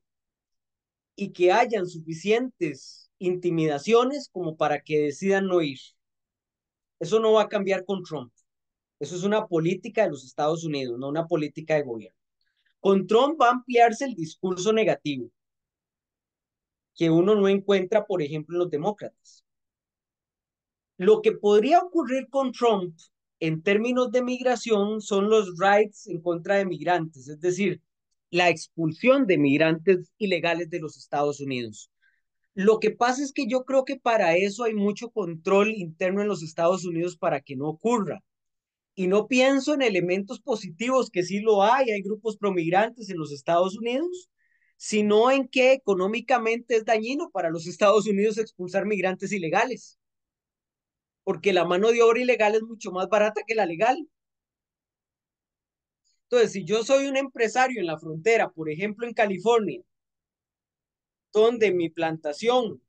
y que hayan suficientes intimidaciones como para que decidan no ir. Eso no va a cambiar con Trump. Eso es una política de los Estados Unidos, no una política de gobierno. Con Trump va a ampliarse el discurso negativo que uno no encuentra, por ejemplo, en los demócratas. Lo que podría ocurrir con Trump en términos de migración son los rights en contra de migrantes, es decir, la expulsión de migrantes ilegales de los Estados Unidos. Lo que pasa es que yo creo que para eso hay mucho control interno en los Estados Unidos para que no ocurra. Y no pienso en elementos positivos, que sí lo hay, hay grupos promigrantes en los Estados Unidos, sino en que económicamente es dañino para los Estados Unidos expulsar migrantes ilegales, porque la mano de obra ilegal es mucho más barata que la legal. Entonces, si yo soy un empresario en la frontera, por ejemplo en California, donde mi plantación,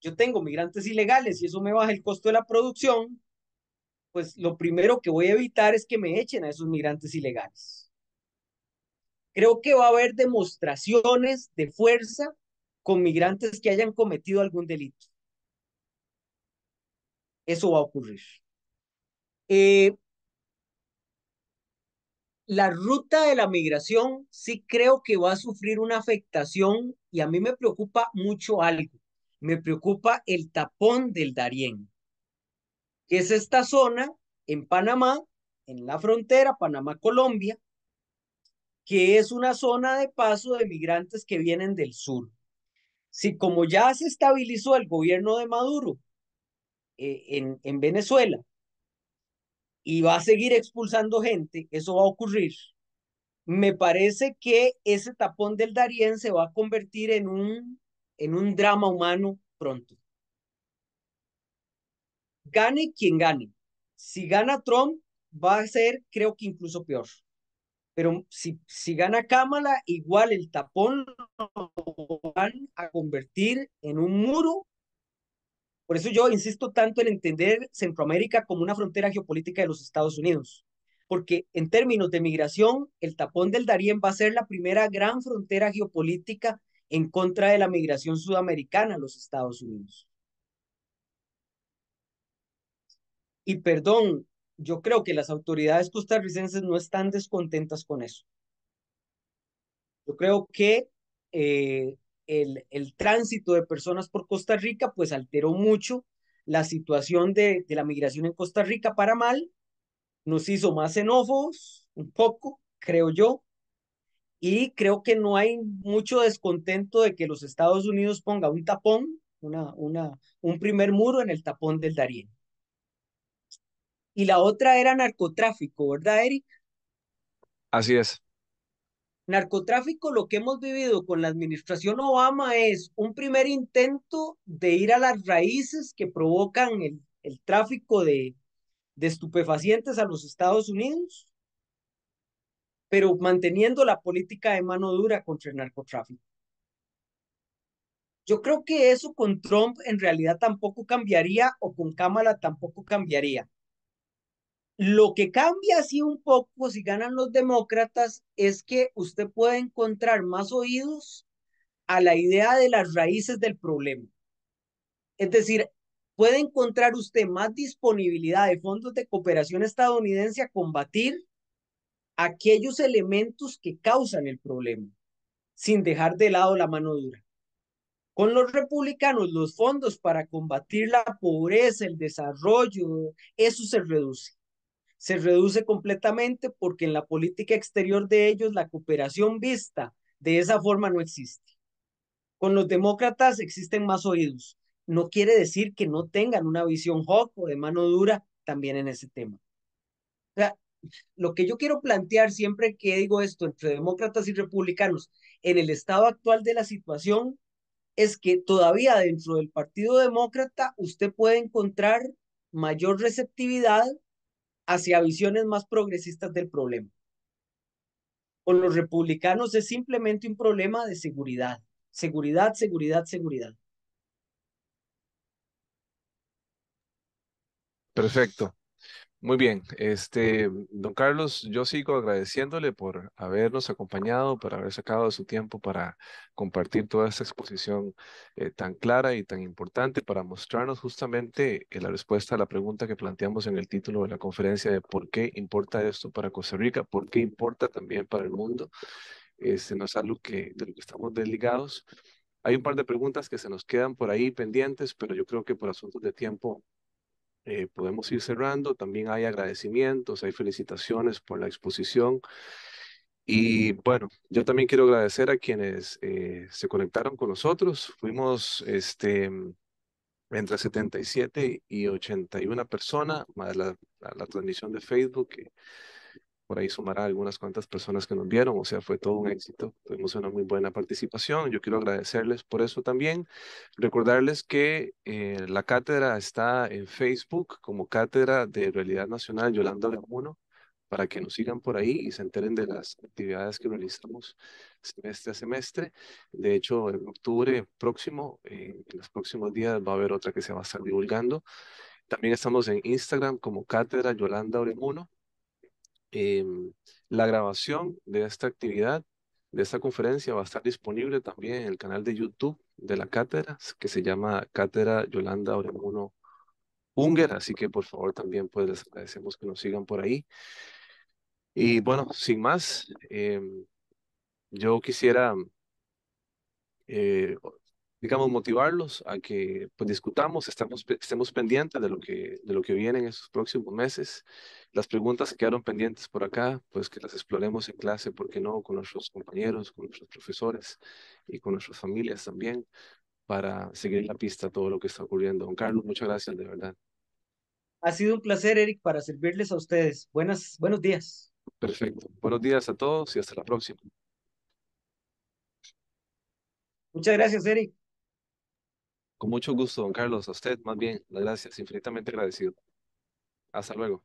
yo tengo migrantes ilegales y eso me baja el costo de la producción, pues lo primero que voy a evitar es que me echen a esos migrantes ilegales. Creo que va a haber demostraciones de fuerza con migrantes que hayan cometido algún delito. Eso va a ocurrir. Eh, la ruta de la migración sí creo que va a sufrir una afectación y a mí me preocupa mucho algo. Me preocupa el tapón del Darién, que es esta zona en Panamá, en la frontera Panamá-Colombia, que es una zona de paso de migrantes que vienen del sur. Si como ya se estabilizó el gobierno de Maduro eh, en, en Venezuela y va a seguir expulsando gente, eso va a ocurrir. Me parece que ese tapón del Darién se va a convertir en un, en un drama humano pronto. Gane quien gane. Si gana Trump, va a ser, creo que incluso peor pero si, si gana Cámara, igual el tapón lo van a convertir en un muro. Por eso yo insisto tanto en entender Centroamérica como una frontera geopolítica de los Estados Unidos, porque en términos de migración, el tapón del Darién va a ser la primera gran frontera geopolítica en contra de la migración sudamericana a los Estados Unidos. Y perdón, yo creo que las autoridades costarricenses no están descontentas con eso. Yo creo que eh, el, el, tránsito de personas por Costa Rica pues alteró mucho la situación de, de la migración en Costa Rica para mal, nos hizo más xenófobos, un poco, creo yo, y creo que no hay mucho descontento de que los Estados Unidos ponga un tapón, una, una, un primer muro en el tapón del Darién y la otra era narcotráfico, ¿verdad, Eric? Así es. Narcotráfico, lo que hemos vivido con la administración Obama es un primer intento de ir a las raíces que provocan el, tráfico de, de estupefacientes a los Estados Unidos, pero manteniendo la política de mano dura contra el narcotráfico. Yo creo que eso con Trump en realidad tampoco cambiaría o con Kamala tampoco cambiaría. Lo que cambia así un poco si ganan los demócratas es que usted puede encontrar más oídos a la idea de las raíces del problema. Es decir, puede encontrar usted más disponibilidad de fondos de cooperación estadounidense a combatir aquellos elementos que causan el problema, sin dejar de lado la mano dura. Con los republicanos, los fondos para combatir la pobreza, el desarrollo, eso se reduce se reduce completamente porque en la política exterior de ellos la cooperación vista de esa forma no existe. Con los demócratas existen más oídos. No quiere decir que no tengan una visión hawk o de mano dura también en ese tema. O sea, lo que yo quiero plantear siempre que digo esto entre demócratas y republicanos en el estado actual de la situación es que todavía dentro del Partido Demócrata usted puede encontrar mayor receptividad hacia visiones más progresistas del problema. Con los republicanos es simplemente un problema de seguridad, seguridad, seguridad, seguridad. Perfecto. Muy bien, este, don Carlos, yo sigo agradeciéndole por habernos acompañado, por haber sacado su tiempo para compartir toda esta exposición eh, tan clara y tan importante para mostrarnos justamente eh, la respuesta a la pregunta que planteamos en el título de la conferencia de por qué importa esto para Costa Rica, por qué importa también para el mundo. Este, no es algo que, de lo que estamos desligados. Hay un par de preguntas que se nos quedan por ahí pendientes, pero yo creo que por asuntos de tiempo eh, podemos ir cerrando. También hay agradecimientos, hay felicitaciones por la exposición. Y bueno, yo también quiero agradecer a quienes eh, se conectaron con nosotros. Fuimos este, entre 77 y 81 personas, más la, la, la transmisión de Facebook por ahí sumará algunas cuantas personas que nos vieron, o sea, fue todo un éxito. Tuvimos una muy buena participación, yo quiero agradecerles por eso también. Recordarles que eh, la cátedra está en Facebook como Cátedra de Realidad Nacional Yolanda Oremuno. para que nos sigan por ahí y se enteren de las actividades que realizamos semestre a semestre. De hecho, en octubre próximo, eh, en los próximos días, va a haber otra que se va a estar divulgando. También estamos en Instagram como Cátedra Yolanda Oremuno Em, la grabación de esta actividad, de esta conferencia, va a estar disponible también en el canal de YouTube de la cátedra, que se llama Cátedra Yolanda Oremuno Unger, así que por favor también pues les agradecemos que nos sigan por ahí. Y bueno, sin más, em, yo quisiera eh, digamos, motivarlos a que pues, discutamos, estamos, estemos pendientes de lo, que, de lo que viene en esos próximos meses. Las preguntas que quedaron pendientes por acá, pues que las exploremos en clase, ¿por qué no? Con nuestros compañeros, con nuestros profesores y con nuestras familias también, para seguir la pista todo lo que está ocurriendo. Don Carlos, muchas gracias, de verdad. Ha sido un placer, Eric, para servirles a ustedes. Buenas, buenos días. Perfecto. Buenos días a todos y hasta la próxima. Muchas gracias, Eric. Con mucho gusto, don Carlos. A usted, más bien, las gracias. Infinitamente agradecido. Hasta luego.